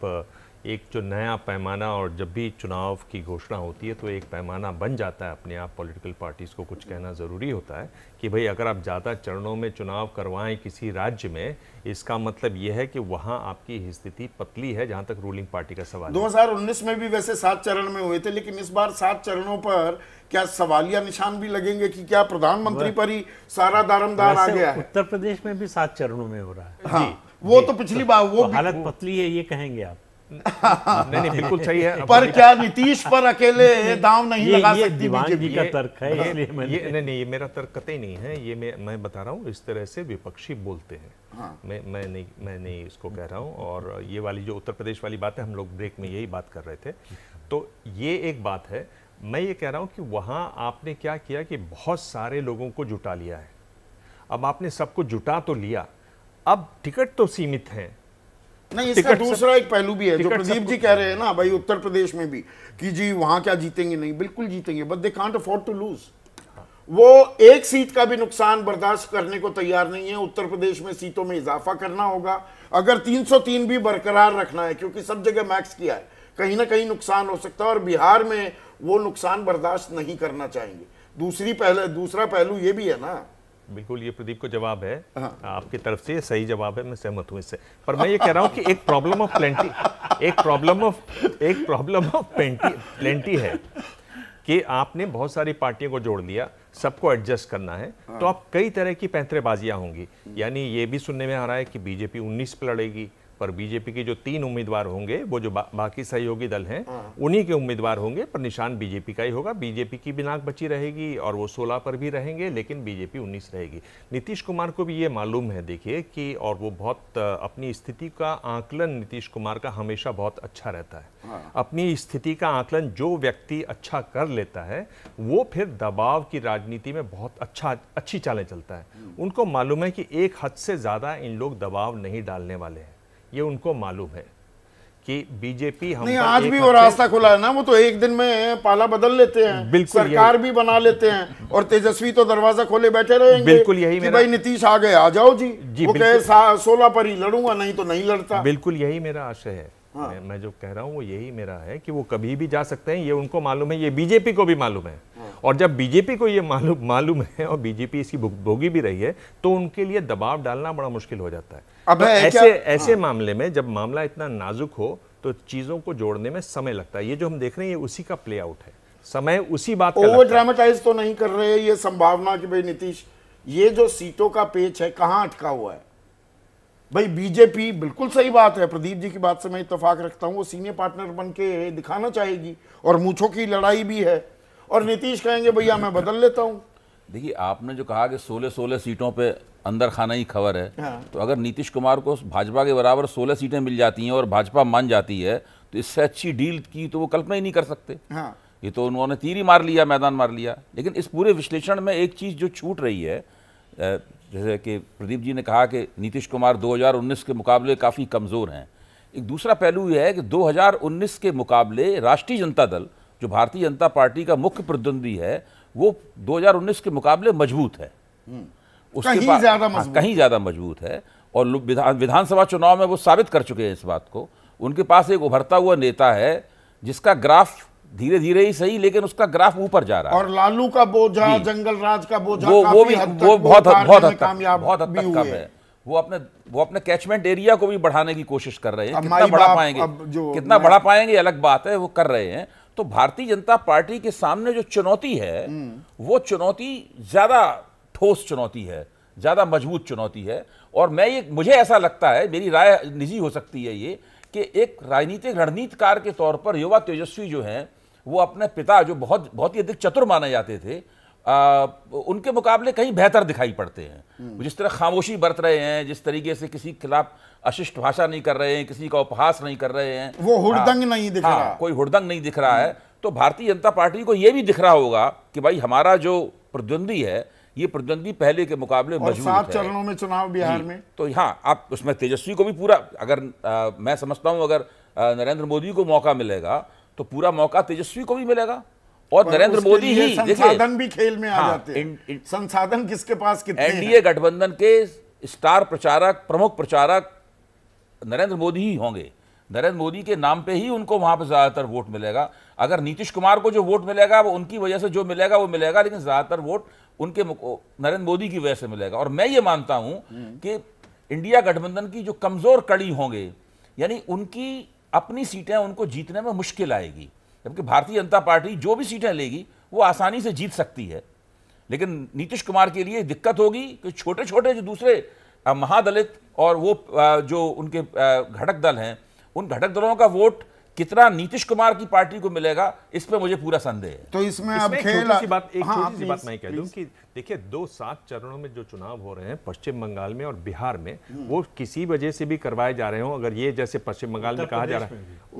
एक जो नया पैमाना और जब भी चुनाव की घोषणा होती है तो एक पैमाना बन जाता है अपने आप पॉलिटिकल पार्टीज़ को कुछ कहना ज़रूरी होता है कि भाई अगर आप ज़्यादा चरणों में चुनाव करवाएं किसी राज्य में इसका मतलब यह है कि वहाँ आपकी स्थिति पतली है जहाँ तक रूलिंग पार्टी का सवाल 2019 में भी वैसे सात चरण में हुए थे लेकिन इस बार सात चरणों पर क्या सवालिया निशान भी लगेंगे कि क्या प्रधानमंत्री पर ही सारा दारमदार आ गया उत्तर प्रदेश में भी सात चरणों में हो रहा है हाँ वो तो पिछली बार वो तो हालत पतली है ये कहेंगे आप नहीं नहीं बिल्कुल सही है पर क्या नीतीश पर अकेले दाव नहीं लगा ये सकती बीजेपी का तर्क है हाँ। इसलिए मैंने ये नहीं नहीं ये मेरा तर्क कतई नहीं है ये मैं मैं बता रहा हूँ इस तरह से विपक्षी बोलते हैं हाँ। मैं मैं नहीं मैं नहीं इसको कह रहा हूँ और ये वाली जो उत्तर प्रदेश वाली बात है हम लोग ब्रेक में यही बात कर रहे थे तो ये एक बात है मैं ये कह रहा हूँ कि वहाँ आपने क्या किया कि बहुत सारे लोगों को जुटा लिया है अब आपने सबको जुटा तो लिया अब टिकट तो सीमित हैं नहीं इसका दूसरा एक पहलू भी है जो प्रदीप जी कह रहे हैं ना भाई उत्तर प्रदेश में भी कि जी वहां क्या जीतेंगे नहीं बिल्कुल जीतेंगे but they can't afford to lose वो एक सीट का भी नुकसान बर्दाश्त करने को तैयार नहीं है उत्तर प्रदेश में सीटों में इजाफा करना होगा अगर 303 भी बरकरार रखना है क्योंकि सब जगह मैक्स किया है कहीं ना कहीं नुकसान हो सकता है और बिहार में वो नुकसान बर्दाश्त नहीं करना चाहेंगे दूसरी पहले दूसरा पहलू ये भी है ना बिल्कुल ये प्रदीप को जवाब है हाँ। आपकी तरफ से सही जवाब है मैं सहमत हूँ इससे पर मैं ये कह रहा हूँ कि एक प्रॉब्लम ऑफ प्लेंटी एक प्रॉब्लम ऑफ एक प्रॉब्लम ऑफ प्लेंटी प्लेंटी है कि आपने बहुत सारी पार्टियों को जोड़ लिया सबको एडजस्ट करना है हाँ। तो आप कई तरह की पैंतरेबाजियां होंगी यानी ये भी सुनने में आ रहा है कि बीजेपी 19 पे लड़ेगी पर बीजेपी के जो तीन उम्मीदवार होंगे वो जो बा, बाकी सहयोगी दल हैं हाँ। उन्हीं के उम्मीदवार होंगे पर निशान बीजेपी का ही होगा बीजेपी की भी नाक बची रहेगी और वो सोलह पर भी रहेंगे लेकिन बीजेपी उन्नीस रहेगी नीतीश कुमार को भी ये मालूम है देखिए कि और वो बहुत अपनी स्थिति का आंकलन नीतीश कुमार का हमेशा बहुत अच्छा रहता है हाँ। अपनी स्थिति का आंकलन जो व्यक्ति अच्छा कर लेता है वो फिर दबाव की राजनीति में बहुत अच्छा अच्छी चालें चलता है हम्म। उनको मालूम है कि एक हद से ज़्यादा इन लोग दबाव नहीं डालने वाले हैं ये उनको मालूम है कि बीजेपी हम नहीं आज भी वो रास्ता खुला है ना वो तो एक दिन में पाला बदल लेते हैं बिल्कुल सरकार भी बना लेते हैं और तेजस्वी तो दरवाजा खोले बैठे रहेंगे बिल्कुल यही मेरा भाई नीतीश आ गए आ जाओ जी जी वो कहे सोलह पर ही लड़ूंगा नहीं तो नहीं लड़ता बिल्कुल यही मेरा आशय है हाँ। मैं, मैं जो कह रहा हूँ वो यही मेरा है कि वो कभी भी जा सकते हैं ये उनको मालूम है ये बीजेपी को भी मालूम है हाँ। और जब बीजेपी को ये मालूम मालूम है और बीजेपी इसकी भोगी भी रही है तो उनके लिए दबाव डालना बड़ा मुश्किल हो जाता है अब तो ऐसे क्या? ऐसे हाँ। मामले में जब मामला इतना नाजुक हो तो चीजों को जोड़ने में समय लगता है ये जो हम देख रहे हैं ये उसी का प्ले आउट है समय उसी बात का ओवर ड्रामेटाइज तो नहीं कर रहे ये संभावना कि भाई नीतीश ये जो सीटों का पेच है कहां अटका हुआ है भाई बीजेपी बिल्कुल सही बात है प्रदीप जी की बात से मैं इतफाक रखता हूँ वो सीनियर पार्टनर बन के दिखाना चाहेगी और मूछों की लड़ाई भी है और नीतीश कहेंगे भैया मैं बदल लेता हूँ देखिए आपने जो कहा कि सोलह सोलह सीटों पे अंदर खाना ही खबर है हाँ। तो अगर नीतीश कुमार को भाजपा के बराबर 16 सीटें मिल जाती हैं और भाजपा मान जाती है तो इससे अच्छी डील की तो वो कल्पना ही नहीं कर सकते हाँ। ये तो उन्होंने तीर ही मार लिया मैदान मार लिया लेकिन इस पूरे विश्लेषण में एक चीज़ जो छूट रही है जैसे कि प्रदीप जी ने कहा कि नीतीश कुमार 2019 के मुकाबले काफ़ी कमज़ोर हैं एक दूसरा पहलू यह है कि 2019 के मुकाबले राष्ट्रीय जनता दल जो भारतीय जनता पार्टी का मुख्य प्रतिद्वंदी है वो 2019 के मुकाबले मजबूत है हम्म। उसके कहीं ज्यादा हाँ, कहीं ज़्यादा मजबूत है और विधान विधानसभा चुनाव में वो साबित कर चुके हैं इस बात को उनके पास एक उभरता हुआ नेता है जिसका ग्राफ धीरे धीरे ही सही लेकिन उसका ग्राफ ऊपर जा रहा है और लालू का बोझा जंगल राज का बोझा वो वो भी वो बहुत बहुत हद तक बहुत हद तक कम है वो अपने वो अपने कैचमेंट एरिया को भी बढ़ाने की कोशिश कर रहे हैं कितना बढ़ा पाएंगे कितना बढ़ा पाएंगे अलग बात है वो कर रहे हैं तो भारतीय जनता पार्टी के सामने जो चुनौती है हम्म। वो चुनौती ज्यादा ठोस चुनौती है ज़्यादा मजबूत चुनौती है और मैं ये मुझे ऐसा लगता है मेरी राय निजी हो सकती है ये कि एक राजनीतिक रणनीतिकार के तौर पर युवा तेजस्वी जो हैं वो अपने पिता जो बहुत बहुत ही अधिक चतुर माने जाते थे आ, उनके मुकाबले कहीं बेहतर दिखाई पड़ते हैं जिस तरह खामोशी बरत रहे हैं जिस तरीके से किसी के खिलाफ अशिष्ट भाषा नहीं कर रहे हैं किसी का उपहास नहीं कर रहे हैं वो हुड़दंग हाँ, नहीं दिख हाँ, रहा कोई हुड़दंग नहीं दिख रहा है तो भारतीय जनता पार्टी को ये भी दिख रहा होगा कि भाई हमारा जो प्रतिद्वंदी है ये प्रतिद्वंदी पहले के मुकाबले सात चरणों में चुनाव बिहार में तो यहाँ आप उसमें तेजस्वी को भी पूरा अगर मैं समझता हूँ अगर नरेंद्र मोदी को मौका मिलेगा तो पूरा मौका तेजस्वी को भी मिलेगा और नरेंद्र मोदी ही संसाधन भी खेल में हाँ, आ जाते हैं संसाधन किसके पास कितने एनडीए गठबंधन के स्टार प्रचारक प्रमुख प्रचारक नरेंद्र मोदी ही होंगे नरेंद्र मोदी के नाम पे ही उनको वहां पर ज्यादातर वोट मिलेगा अगर नीतीश कुमार को जो वोट मिलेगा वो उनकी वजह से जो मिलेगा वो मिलेगा लेकिन ज़्यादातर वोट उनके नरेंद्र मोदी की वजह से मिलेगा और मैं ये मानता हूँ कि इंडिया गठबंधन की जो कमज़ोर कड़ी होंगे यानी उनकी अपनी सीटें उनको जीतने में मुश्किल आएगी जबकि भारतीय जनता पार्टी जो भी सीटें लेगी वो आसानी से जीत सकती है लेकिन नीतीश कुमार के लिए दिक्कत होगी कि छोटे छोटे जो दूसरे महादलित और वो जो उनके घटक दल हैं उन घटक दलों का वोट कितना नीतीश कुमार की पार्टी को मिलेगा इस पर मुझे पूरा संदेह है तो इसमें अब खेल सी बात एक हाँ, छोटी सी बात मैं कह दूं कि देखिए दो सात चरणों में जो चुनाव हो रहे हैं पश्चिम बंगाल में और बिहार में वो किसी वजह से भी करवाए जा रहे हो अगर ये जैसे पश्चिम बंगाल में कहा जा रहा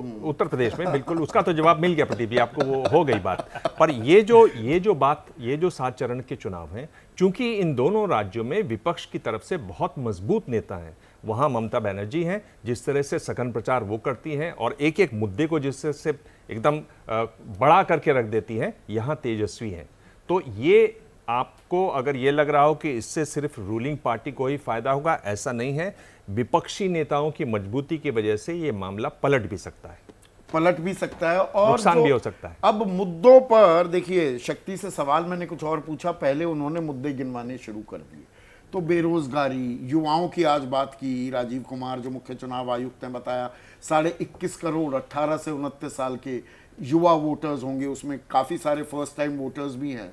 है उत्तर प्रदेश में बिल्कुल उसका तो जवाब मिल गया प्रदीप जी आपको वो हो गई बात पर ये जो ये जो बात ये जो सात चरण के चुनाव हैं चूंकि इन दोनों राज्यों में विपक्ष की तरफ से बहुत मजबूत नेता हैं वहाँ ममता बनर्जी हैं जिस तरह से सघन प्रचार वो करती हैं और एक एक मुद्दे को जिस तरह से एकदम बड़ा करके रख देती हैं यहाँ तेजस्वी हैं तो ये आपको अगर ये लग रहा हो कि इससे सिर्फ रूलिंग पार्टी को ही फायदा होगा ऐसा नहीं है विपक्षी नेताओं की मजबूती की वजह से ये मामला पलट भी सकता है पलट भी सकता है और नुकसान भी हो सकता है अब मुद्दों पर देखिए शक्ति से सवाल मैंने कुछ और पूछा पहले उन्होंने मुद्दे गिनवाने शुरू कर दिए तो बेरोजगारी युवाओं की आज बात की राजीव कुमार जो मुख्य चुनाव आयुक्त हैं बताया साढ़े इक्कीस करोड़ अट्ठारह से उनतीस साल के युवा वोटर्स होंगे उसमें काफ़ी सारे फर्स्ट टाइम वोटर्स भी हैं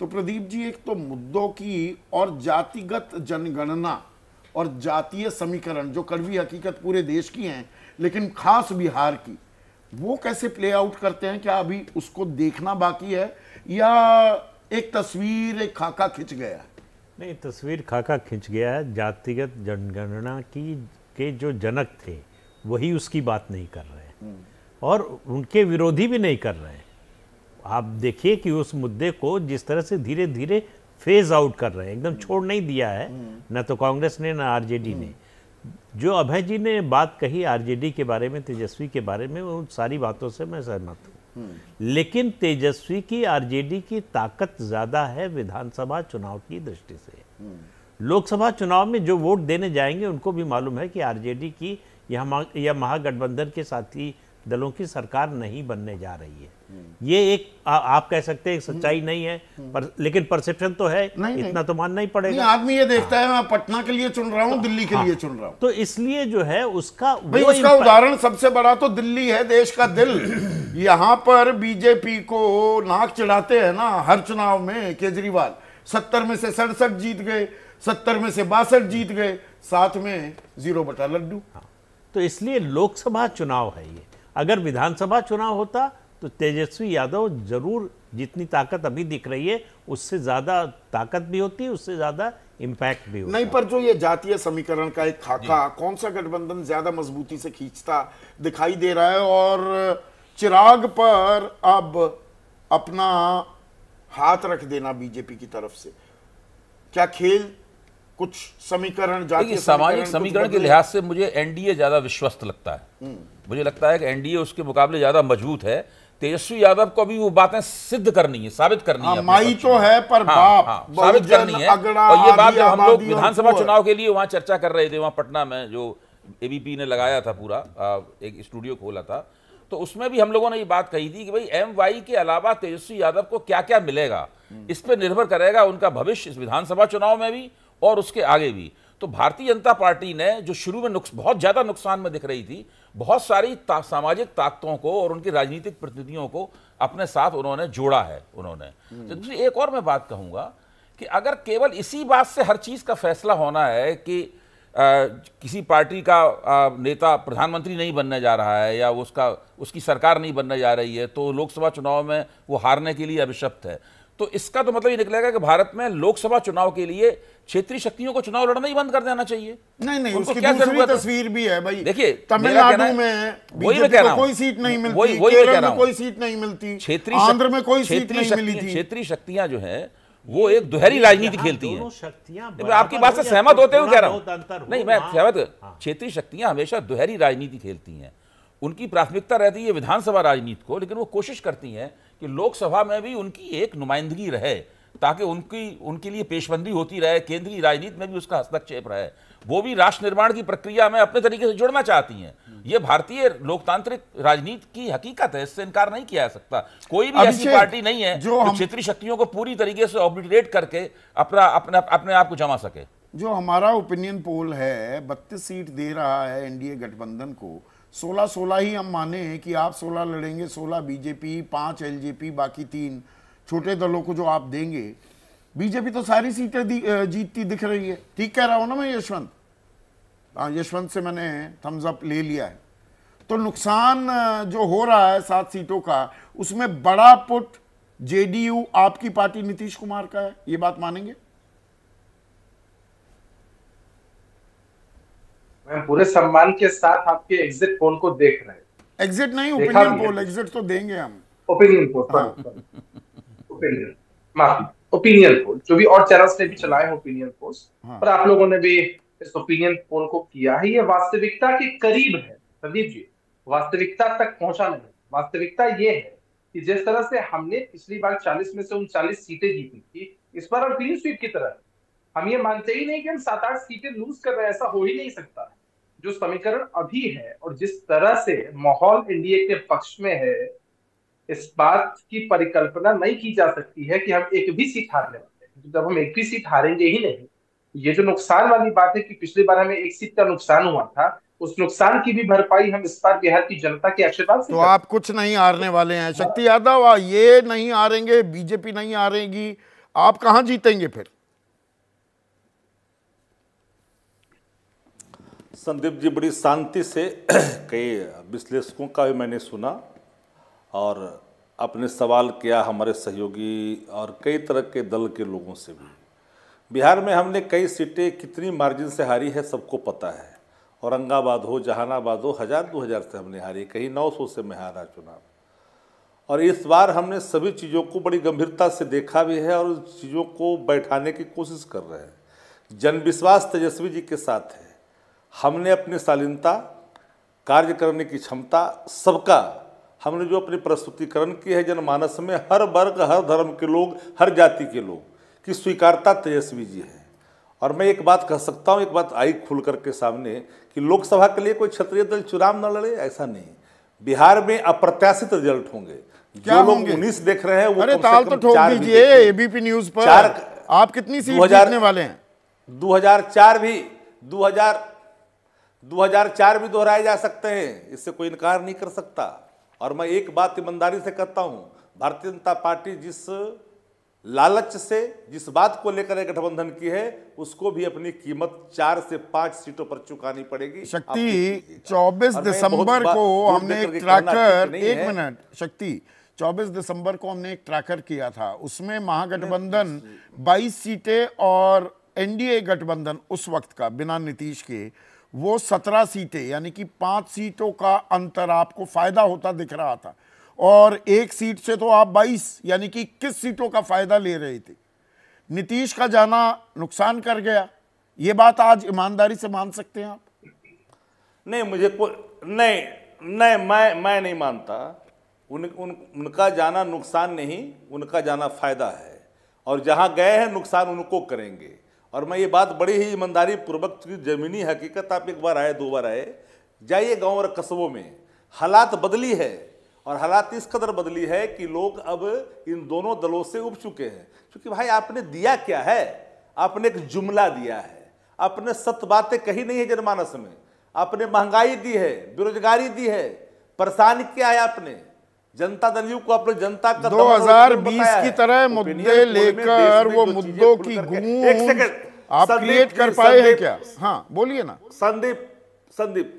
तो प्रदीप जी एक तो मुद्दों की और जातिगत जनगणना और जातीय समीकरण जो कड़वी हकीकत पूरे देश की हैं लेकिन खास बिहार की वो कैसे प्ले आउट करते हैं क्या अभी उसको देखना बाकी है या एक तस्वीर एक खाका खिंच गया है नहीं तस्वीर खाका खींच गया है जातिगत जनगणना की के जो जनक थे वही उसकी बात नहीं कर रहे हैं हम्म। और उनके विरोधी भी नहीं कर रहे हैं आप देखिए कि उस मुद्दे को जिस तरह से धीरे धीरे फेज आउट कर रहे हैं एकदम हम्म। छोड़ नहीं दिया है हम्म। ना तो कांग्रेस ने ना आरजेडी ने जो अभय जी ने बात कही आरजेडी के बारे में तेजस्वी के बारे में उन सारी बातों से मैं सहमत हूँ लेकिन तेजस्वी की आरजेडी की ताकत ज़्यादा है विधानसभा चुनाव की दृष्टि से लोकसभा चुनाव में जो वोट देने जाएंगे उनको भी मालूम है कि आरजेडी की यह महागठबंधन के साथी दलों की सरकार नहीं बनने जा रही है ये एक आ, आप कह सकते हैं सच्चाई हम्म। नहीं है हम्म। पर लेकिन परसेप्शन तो है नहीं, इतना नहीं। तो मानना ही पड़ेगा आदमी ये देखता है हाँ। मैं पटना के लिए चुन रहा हूँ तो, दिल्ली के हाँ, लिए चुन रहा हूँ तो इसलिए जो है उसका भाई उसका उदाहरण सबसे बड़ा तो दिल्ली है देश का दिल यहाँ पर बीजेपी को नाक चढ़ाते हैं ना हर चुनाव में केजरीवाल सत्तर में से सड़सठ जीत गए सत्तर में से बासठ जीत गए साथ में जीरो बटा लड्डू हाँ। तो इसलिए लोकसभा चुनाव है ये अगर विधानसभा चुनाव होता तो तेजस्वी यादव जरूर जितनी ताकत अभी दिख रही है उससे ज़्यादा ताकत भी होती है उससे ज़्यादा इम्पैक्ट भी होता नहीं पर जो ये जातीय समीकरण का एक खाका कौन सा गठबंधन ज़्यादा मजबूती से खींचता दिखाई दे रहा है और चिराग पर अब अपना हाथ रख देना बीजेपी की तरफ से क्या खेल कुछ समीकरण जाती सामाजिक समीकरण के लिहाज से मुझे एनडीए ज्यादा विश्वस्त लगता है हम्म। मुझे लगता है कि एनडीए उसके मुकाबले ज्यादा मजबूत है तेजस्वी यादव को भी वो बातें सिद्ध करनी है साबित करनी है हाँ, माई तो है पर हाँ, बाप हाँ, साबित करनी है और ये बात हम लोग विधानसभा चुनाव के लिए वहां चर्चा कर रहे थे वहां पटना में जो एबीपी ने लगाया था पूरा एक स्टूडियो खोला था तो उसमें भी हम लोगों ने ये बात कही थी कि भाई एम के अलावा तेजस्वी यादव को क्या क्या मिलेगा इस पर निर्भर करेगा उनका भविष्य इस विधानसभा चुनाव में भी और उसके आगे भी तो भारतीय जनता पार्टी ने जो शुरू में नुक्स बहुत ज़्यादा नुकसान में दिख रही थी बहुत सारी ता, सामाजिक ताकतों को और उनकी राजनीतिक प्रतिनिधियों को अपने साथ उन्होंने जोड़ा है उन्होंने हम्म। तो दूसरी एक और मैं बात कहूँगा कि अगर केवल इसी बात से हर चीज़ का फैसला होना है कि आ, किसी पार्टी का आ, नेता प्रधानमंत्री नहीं बनने जा रहा है या उसका उसकी सरकार नहीं बनने जा रही है तो लोकसभा चुनाव में वो हारने के लिए अभिशप्त है तो इसका तो मतलब ये निकलेगा कि भारत में लोकसभा चुनाव के लिए क्षेत्रीय शक्तियों को चुनाव लड़ना ही बंद कर देना चाहिए नहीं नहीं उसकी क्या दूसरी तस्वीर भी है भाई देखिए तमिलनाडु में वही मैं कह रहा कोई सीट नहीं मिलती वही वही मैं कह रहा कोई सीट नहीं मिलती क्षेत्रीय आंध्र में कोई सीट नहीं मिली थी क्षेत्रीय शक्तियां जो है वो एक दोहरी राजनीति खेलती है आपकी बात से सहमत होते हुए कह रहा हूँ नहीं मैं हाँ। सहमत हाँ। क्षेत्रीय शक्तियां हमेशा दोहरी राजनीति खेलती हैं उनकी प्राथमिकता रहती है विधानसभा राजनीति को लेकिन वो कोशिश करती हैं कि लोकसभा में भी उनकी एक नुमाइंदगी रहे ताकि उनकी उनके लिए पेशबंदी होती रहे केंद्रीय राजनीति में भी उसका हस्तक्षेप रहे वो भी राष्ट्र निर्माण की प्रक्रिया में अपने तरीके से जुड़ना चाहती हैं ये भारतीय लोकतांत्रिक राजनीति की हकीकत है इससे इनकार नहीं किया जा सकता कोई भी ऐसी पार्टी नहीं है जो क्षेत्रीय शक्तियों को पूरी तरीके से ऑब्लिटरेट करके अपना अपने अपने आप को जमा सके जो हमारा ओपिनियन पोल है बत्तीस सीट दे रहा है एनडीए गठबंधन को सोलह सोलह ही हम माने हैं कि आप सोलह लड़ेंगे सोलह बीजेपी पांच एलजेपी बाकी तीन छोटे दलों को जो आप देंगे बीजेपी तो सारी सीटें जीतती दिख रही है ठीक कह रहा हूं ना मैं यशवंत हाँ यशवंत से मैंने थम्स अप ले लिया है तो नुकसान जो हो रहा है सात सीटों का उसमें बड़ा पुट जेडीयू आपकी पार्टी नीतीश कुमार का है ये बात मानेंगे पूरे सम्मान के साथ आपके एग्जिट पोल को देख रहे हैं एग्जिट नहीं ओपिनियन पोल एग्जिट तो देंगे हम ओपिनियन पोल ओपिनियन माफी ओपिनियन पोल जो भी और चैनल्स ने भी चलाए हैं ओपिनियन पोल हाँ। पर आप लोगों ने भी इस ओपिनियन पोल को किया है ये वास्तविकता के करीब है संदीप जी वास्तविकता तक पहुंचा नहीं वास्तविकता ये है कि जिस तरह से हमने पिछली बार 40 में से उनचालीस सीटें जीती थी इस बार हम क्लीन स्वीप की तरह हम ये मानते ही नहीं कि हम सात आठ सीटें लूज कर रहे हैं ऐसा हो ही नहीं सकता जो समीकरण अभी है और जिस तरह से माहौल एनडीए के पक्ष में है इस बात की परिकल्पना नहीं की जा सकती है कि हम एक भी सीट हारने वाले हैं जब हम एक भी सीट हारेंगे ही नहीं ये जो नुकसान वाली बात है कि पिछली बार हमें एक सीट का नुकसान हुआ था उस नुकसान की भी भरपाई हम इस बार बिहार की जनता के आशीर्वाद से तो आप कुछ नहीं हारने वाले हैं शक्ति यादव ये नहीं हारेंगे बीजेपी नहीं हारेगी आप कहाँ जीतेंगे फिर संदीप जी बड़ी शांति से कई विश्लेषकों का भी मैंने सुना और अपने सवाल किया हमारे सहयोगी और कई तरह के दल के लोगों से भी बिहार में हमने कई सीटें कितनी मार्जिन से हारी है सबको पता है औरंगाबाद हो जहानाबाद हो हज़ार दो हज़ार से हमने हारी कहीं नौ सौ से मैं हारा चुनाव और इस बार हमने सभी चीज़ों को बड़ी गंभीरता से देखा भी है और चीज़ों को बैठाने की कोशिश कर रहे हैं जनविश्वास तेजस्वी जी के साथ है हमने अपनी शालीनता कार्य करने की क्षमता सबका हमने जो अपनी प्रस्तुतिकरण की है जनमानस में हर वर्ग हर धर्म के लोग हर जाति के लोग की स्वीकारता तेजस्वी जी है और मैं एक बात कह सकता हूँ एक बात आई खुल करके सामने कि लोकसभा के लिए कोई क्षत्रिय दल चुनाव न लड़े ऐसा नहीं बिहार में अप्रत्याशित रिजल्ट होंगे क्या जो लोग उन्नीस देख रहे हैं वो अरे ताल तो ठोक दीजिए एबीपी न्यूज पर आप कितनी सीट जीतने वाले हैं 2004 भी 2004 भी दोहराए जा सकते हैं इससे कोई इनकार नहीं कर सकता और मैं एक बात ईमानदारी से कहता हूं भारतीय जनता पार्टी जिस लालच से जिस बात को लेकर गठबंधन की है उसको भी अपनी कीमत चार से पांच सीटों पर चुकानी पड़ेगी शक्ति 24 दिसंबर को हमने एक ट्रैकर एक मिनट शक्ति 24 दिसंबर को हमने एक ट्रैकर किया था उसमें महागठबंधन 22 हम्म। सीटें और एनडीए गठबंधन उस वक्त का बिना नीतीश के वो सत्रह सीटें यानी कि पांच सीटों का अंतर आपको फ़ायदा होता दिख रहा था और एक सीट से तो आप बाईस यानी कि इक्कीस सीटों का फ़ायदा ले रहे थे नीतीश का जाना नुकसान कर गया ये बात आज ईमानदारी से मान सकते हैं आप नहीं मुझे को नहीं नहीं मैं मैं नहीं मानता उन, उन उनका जाना नुकसान नहीं उनका जाना फ़ायदा है और जहां गए हैं नुकसान उनको करेंगे और मैं ये बात बड़ी ही ईमानदारी पूर्वक की ज़मीनी हकीकत आप एक बार आए दो बार आए जाइए गांव और कस्बों में हालात बदली है और हालात इस कदर बदली है कि लोग अब इन दोनों दलों से उब चुके हैं क्योंकि भाई आपने दिया क्या है आपने एक जुमला दिया है आपने सत्य बातें कही नहीं है जनमानस में आपने महंगाई दी है बेरोजगारी दी है परेशान किया है आपने जनता दल यू को अपने जनता का बीस की तरह मुद्दे लेकर वो मुद्दों की गूंज आप क्रिएट कर पाए हैं क्या हाँ बोलिए ना संदीप संदीप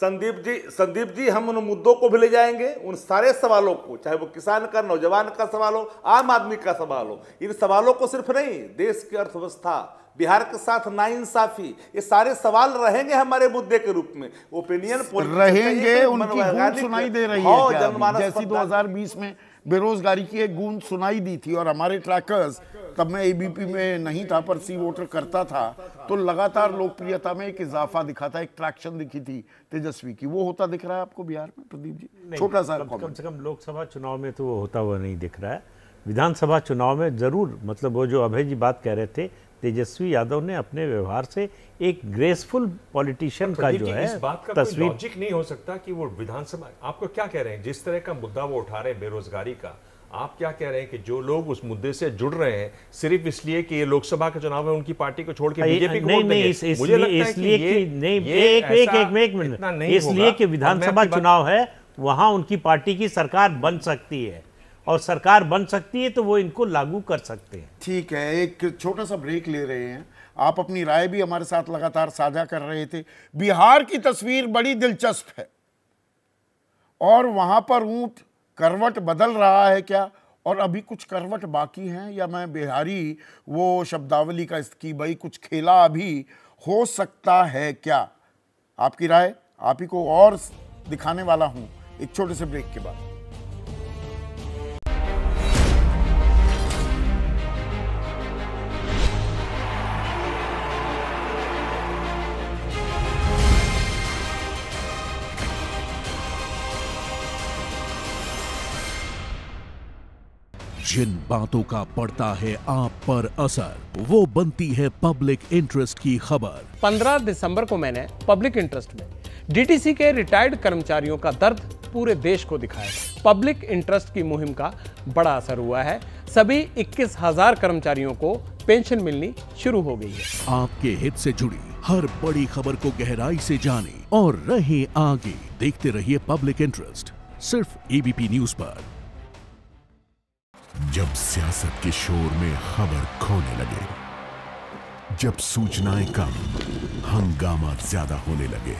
संदीप जी संदीप जी हम उन मुद्दों को भी ले जाएंगे उन सारे सवालों को चाहे वो किसान का नौजवान का सवाल हो आम आदमी का सवाल हो इन सवालों को सिर्फ नहीं देश की अर्थव्यवस्था बिहार के साथ ना इंसाफी ये सारे सवाल रहेंगे हमारे मुद्दे के रूप में ओपिनियन रहेंगे तो उनकी सुनाई दे रही है जैसी 2020 में बेरोजगारी की एक गूंज सुनाई दी थी और हमारे ट्रैकर्स तब मैं एबीपी में नहीं था पर सी वोटर करता था तो लगातार लोकप्रियता में एक इजाफा दिखा था एक ट्रैक्शन दिखी थी तेजस्वी की वो होता दिख रहा है आपको बिहार में प्रदीप जी छोटा सा कम से कम लोकसभा चुनाव में तो वो होता हुआ नहीं दिख रहा है विधानसभा चुनाव में जरूर मतलब वो जो अभय जी बात कह रहे थे तेजस्वी यादव ने अपने व्यवहार से एक ग्रेसफुल पॉलिटिशियन का जो है इस बात का तस्वीर लॉजिक नहीं हो सकता कि वो विधानसभा आपको क्या कह रहे हैं जिस तरह का मुद्दा वो उठा रहे हैं बेरोजगारी का आप क्या कह रहे हैं कि जो लोग उस मुद्दे से जुड़ रहे हैं सिर्फ इसलिए कि ये लोकसभा का चुनाव है उनकी पार्टी को छोड़ के बीजेपी को इस, मुझे इसलिए कि नहीं एक एक एक एक मिनट इसलिए कि विधानसभा चुनाव है वहां उनकी पार्टी की सरकार बन सकती है और सरकार बन सकती है तो वो इनको लागू कर सकते हैं ठीक है एक छोटा सा ब्रेक ले रहे हैं आप अपनी राय भी हमारे साथ लगातार साझा कर रहे थे बिहार की तस्वीर बड़ी दिलचस्प है और वहां पर ऊंट करवट बदल रहा है क्या और अभी कुछ करवट बाकी हैं या मैं बिहारी वो शब्दावली का की भाई कुछ खेला अभी हो सकता है क्या आपकी राय आप ही को और दिखाने वाला हूँ एक छोटे से ब्रेक के बाद जिन बातों का पड़ता है आप पर असर वो बनती है पब्लिक इंटरेस्ट की खबर 15 दिसंबर को मैंने पब्लिक इंटरेस्ट में डीटीसी के रिटायर्ड कर्मचारियों का दर्द पूरे देश को दिखाया पब्लिक इंटरेस्ट की मुहिम का बड़ा असर हुआ है सभी इक्कीस हजार कर्मचारियों को पेंशन मिलनी शुरू हो गई है आपके हित से जुड़ी हर बड़ी खबर को गहराई से जाने और रहे आगे देखते रहिए पब्लिक इंटरेस्ट सिर्फ एबीपी e न्यूज पर जब सियासत के शोर में खबर खोने लगे जब सूचनाएं कम हंगामा ज्यादा होने लगे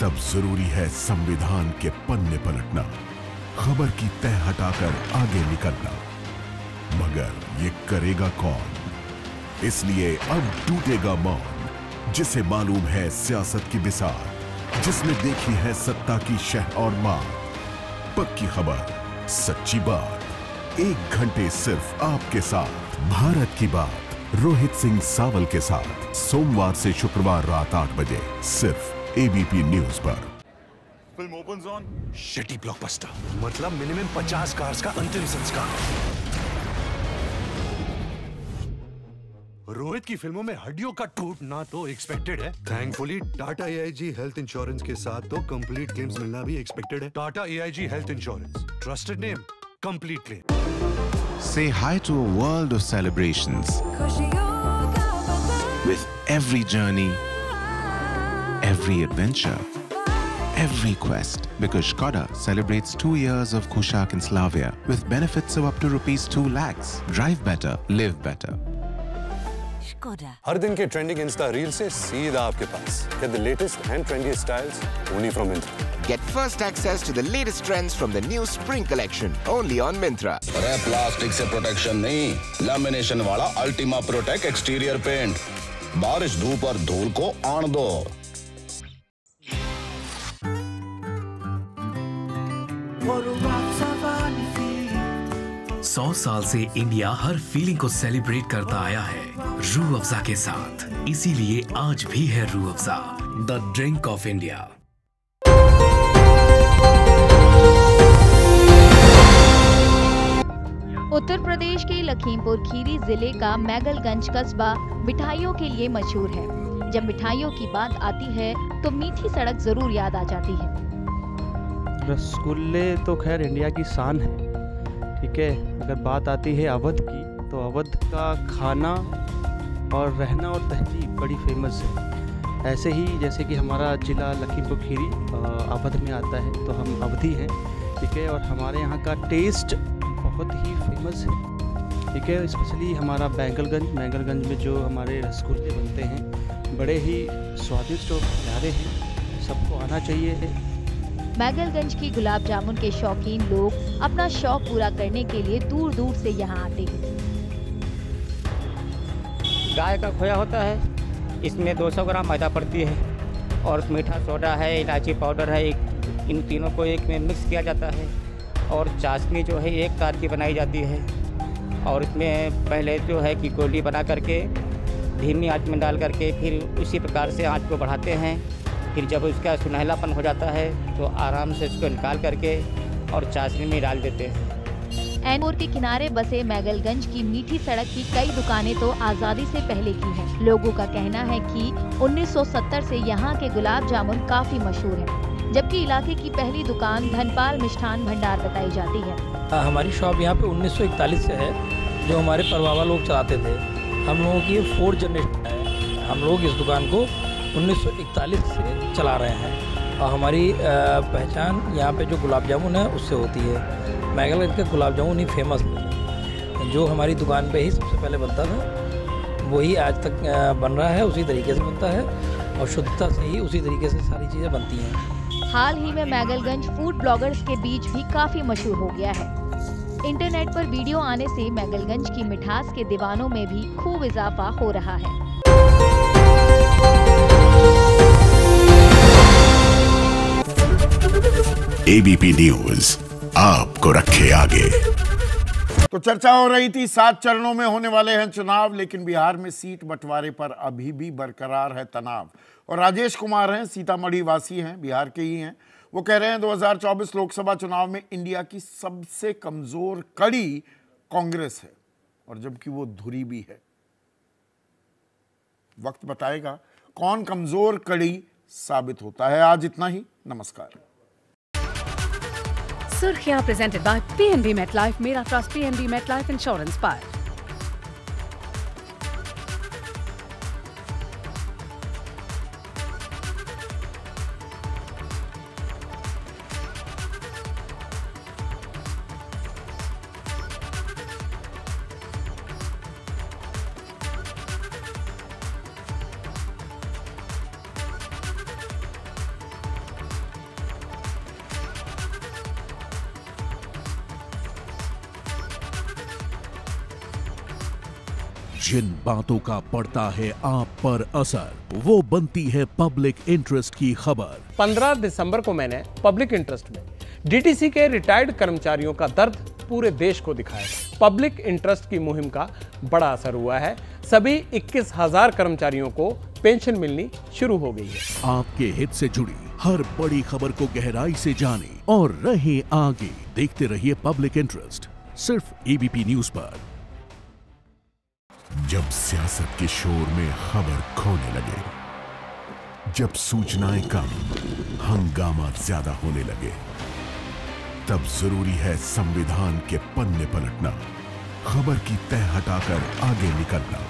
तब जरूरी है संविधान के पन्ने पलटना खबर की तय हटाकर आगे निकलना मगर ये करेगा कौन इसलिए अब टूटेगा मौन जिसे मालूम है सियासत की विसार जिसने देखी है सत्ता की शह और मां पक्की खबर सच्ची बात एक घंटे सिर्फ आपके साथ भारत की बात रोहित सिंह सावल के साथ सोमवार से शुक्रवार रात आठ बजे सिर्फ एबीपी न्यूज पर फिल्म ओपन ऑन शेटी ब्लॉकबस्टर मतलब मिनिमम पचास कार्स का अंतिम संस्कार रोहित की फिल्मों में हड्डियों का टूटना तो एक्सपेक्टेड है thankfully Tata A I G health insurance के साथ तो कंप्लीट क्लेम्स मिलना भी एक्सपेक्टेड है Tata A I G health insurance trusted name completely. Say hi to a world of celebrations. With every journey, every adventure, every quest. Because Skoda celebrates two years of Kushak in Slavia with benefits of up to rupees 2 lakhs. Drive better, live better. कोडा हर दिन के ट्रेंडिंग इंस्टा रील से सीधा आपके पास the latest and trendy styles only from Myntra get first access to the latest trends from the new spring collection only on Myntra plastic से प्रोटेक्शन नहीं लेमिनेशन वाला अल्टीमा प्रोटेक्ट एक्सटीरियर पेंट बारिश धूप और धूल को आण दो सौ साल से इंडिया हर फीलिंग को सेलिब्रेट करता आया है रू अफजा के साथ इसीलिए आज भी है Rooh Afza the drink of India Uttar Pradesh के लखीमपुर खीरी जिले का मैगलगंज कस्बा मिठाइयों के लिए मशहूर है जब मिठाइयों की बात आती है तो मीठी सड़क जरूर याद आ जाती है रसगुल्ले तो खैर इंडिया की शान है ठीक है अगर बात आती है अवध की तो अवध का खाना और रहना और तहजीब बड़ी फेमस है ऐसे ही जैसे कि हमारा ज़िला लखीमपुर खीरी अवध में आता है तो हम अवधि हैं ठीक है और हमारे यहाँ का टेस्ट बहुत ही फेमस है ठीक है स्पेशली हमारा बैंगलगंज बैंगलगंज में जो हमारे रसगुल्ले बनते हैं बड़े ही स्वादिष्ट और प्यारे हैं सबको आना चाहिए मैगलगंज की गुलाब जामुन के शौकीन लोग अपना शौक पूरा करने के लिए दूर दूर से यहाँ आते हैं गाय का खोया होता है इसमें 200 ग्राम मैदा पड़ती है और मीठा सोडा है इलायची पाउडर है एक इन तीनों को एक में मिक्स किया जाता है और चाशनी जो है एक तार की बनाई जाती है और इसमें पहले जो है कि गोली बना करके धीमी आँच में डाल करके फिर उसी प्रकार से आँच को बढ़ाते हैं फिर जब उसका सुनहलापन हो जाता है तो आराम से इसको निकाल करके और चाशनी में डाल देते हैं एनपुर के किनारे बसे मैगलगंज की मीठी सड़क की कई दुकानें तो आज़ादी से पहले की हैं। लोगों का कहना है कि 1970 से यहाँ के गुलाब जामुन काफी मशहूर है जबकि इलाके की पहली दुकान धनपाल मिष्ठान भंडार बताई जाती है हाँ, हमारी शॉप यहाँ पे 1941 से है जो हमारे परवावा लोग चलाते थे हम लोगों की फोर्थ जनरेशन है हम लोग इस दुकान को 1941 से चला रहे हैं और हमारी पहचान यहाँ पे जो गुलाब जामुन है उससे होती है मैगलगंज का गुलाब जामुन ही फेमस जो हमारी दुकान पे ही सबसे पहले बनता था वही आज तक बन रहा है उसी तरीके से बनता है और शुद्धता से ही उसी तरीके से सारी चीज़ें बनती हैं हाल ही में मैगलगंज फूड ब्लॉगर्स के बीच भी काफ़ी मशहूर हो गया है इंटरनेट पर वीडियो आने से मैगलगंज की मिठास के दीवानों में भी खूब इजाफा हो रहा है एबीपी न्यूज आपको रखे आगे तो चर्चा हो रही थी सात चरणों में होने वाले हैं चुनाव लेकिन बिहार में सीट बंटवारे पर अभी भी बरकरार है तनाव और राजेश कुमार हैं सीतामढ़ी वासी हैं बिहार के ही हैं वो कह रहे हैं 2024 लोकसभा चुनाव में इंडिया की सबसे कमजोर कड़ी कांग्रेस है और जबकि वो धुरी भी है वक्त बताएगा कौन कमजोर कड़ी साबित होता है आज इतना ही नमस्कार Surkhya presented by PNB MetLife, Mera Trust PNB MetLife Insurance Pie. जिन बातों का पड़ता है आप पर असर वो बनती है पब्लिक इंटरेस्ट की खबर 15 दिसंबर को मैंने पब्लिक इंटरेस्ट में डीटीसी के रिटायर्ड कर्मचारियों का दर्द पूरे देश को दिखाया पब्लिक इंटरेस्ट की मुहिम का बड़ा असर हुआ है सभी इक्कीस हजार कर्मचारियों को पेंशन मिलनी शुरू हो गई है आपके हित से जुड़ी हर बड़ी खबर को गहराई से जाने और रहे आगे देखते रहिए पब्लिक इंटरेस्ट सिर्फ एबीपी e न्यूज पर जब सियासत के शोर में खबर खोने लगे जब सूचनाएं कम हंगामा ज्यादा होने लगे तब जरूरी है संविधान के पन्ने पलटना खबर की तय हटाकर आगे निकलना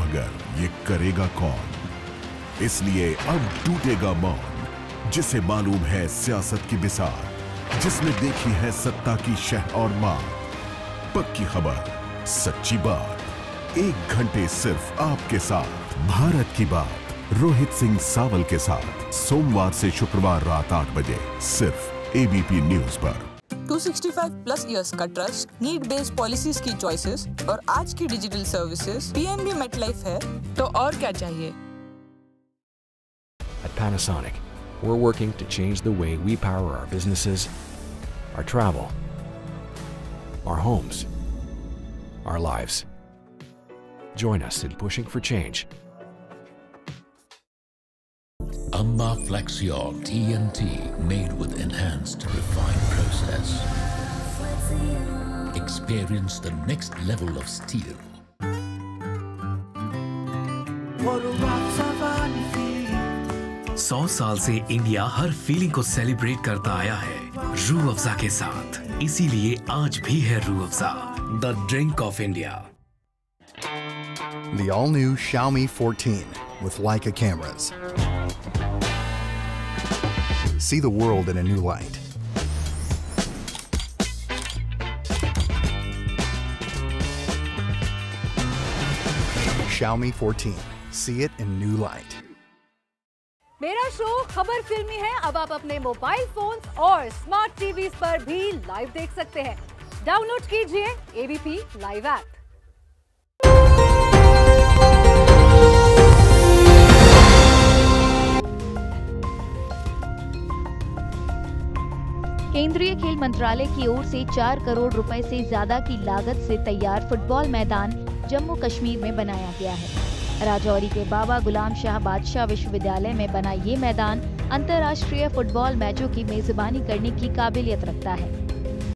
मगर ये करेगा कौन इसलिए अब टूटेगा मौन जिसे मालूम है सियासत की बिसार जिसने देखी है सत्ता की शह और मार पक्की खबर सच्ची बात एक घंटे सिर्फ आपके साथ भारत की बात रोहित सिंह सावल के साथ सोमवार से शुक्रवार रात आठ बजे सिर्फ एबीपी न्यूज पर 265 प्लस इयर्स का ट्रस्ट नीड बेस्ड पॉलिसीज की चॉइसेस और आज की डिजिटल सर्विसेज पीएनबी मेटलाइफ है तो और क्या चाहिए At Panasonic, we're working to change the way we power our businesses, our travel, our homes, our lives. Join us in pushing for change. Amba Flexiol TNT, made with enhanced, refined process. Experience the next level of steel. सौ साल से इंडिया हर फीलिंग को सेलिब्रेट करता आया है रू अफजा के साथ इसीलिए आज भी है Rooh Afza the drink of India the all-new Xiaomi 14 with Leica cameras. See the world in a new light. Xiaomi 14. See it in new light. मेरा शो खबर फिल्मी है अब आप अपने मोबाइल फोन्स और स्मार्ट टीवी पर भी लाइव देख सकते हैं डाउनलोड कीजिए एबीपी लाइव ऐप केंद्रीय खेल मंत्रालय की ओर से चार करोड़ रुपए से ज्यादा की लागत से तैयार फुटबॉल मैदान जम्मू कश्मीर में बनाया गया है राजौरी के बाबा गुलाम शाह बादशाह विश्वविद्यालय में बना ये मैदान अंतर्राष्ट्रीय फुटबॉल मैचों की मेजबानी करने की काबिलियत रखता है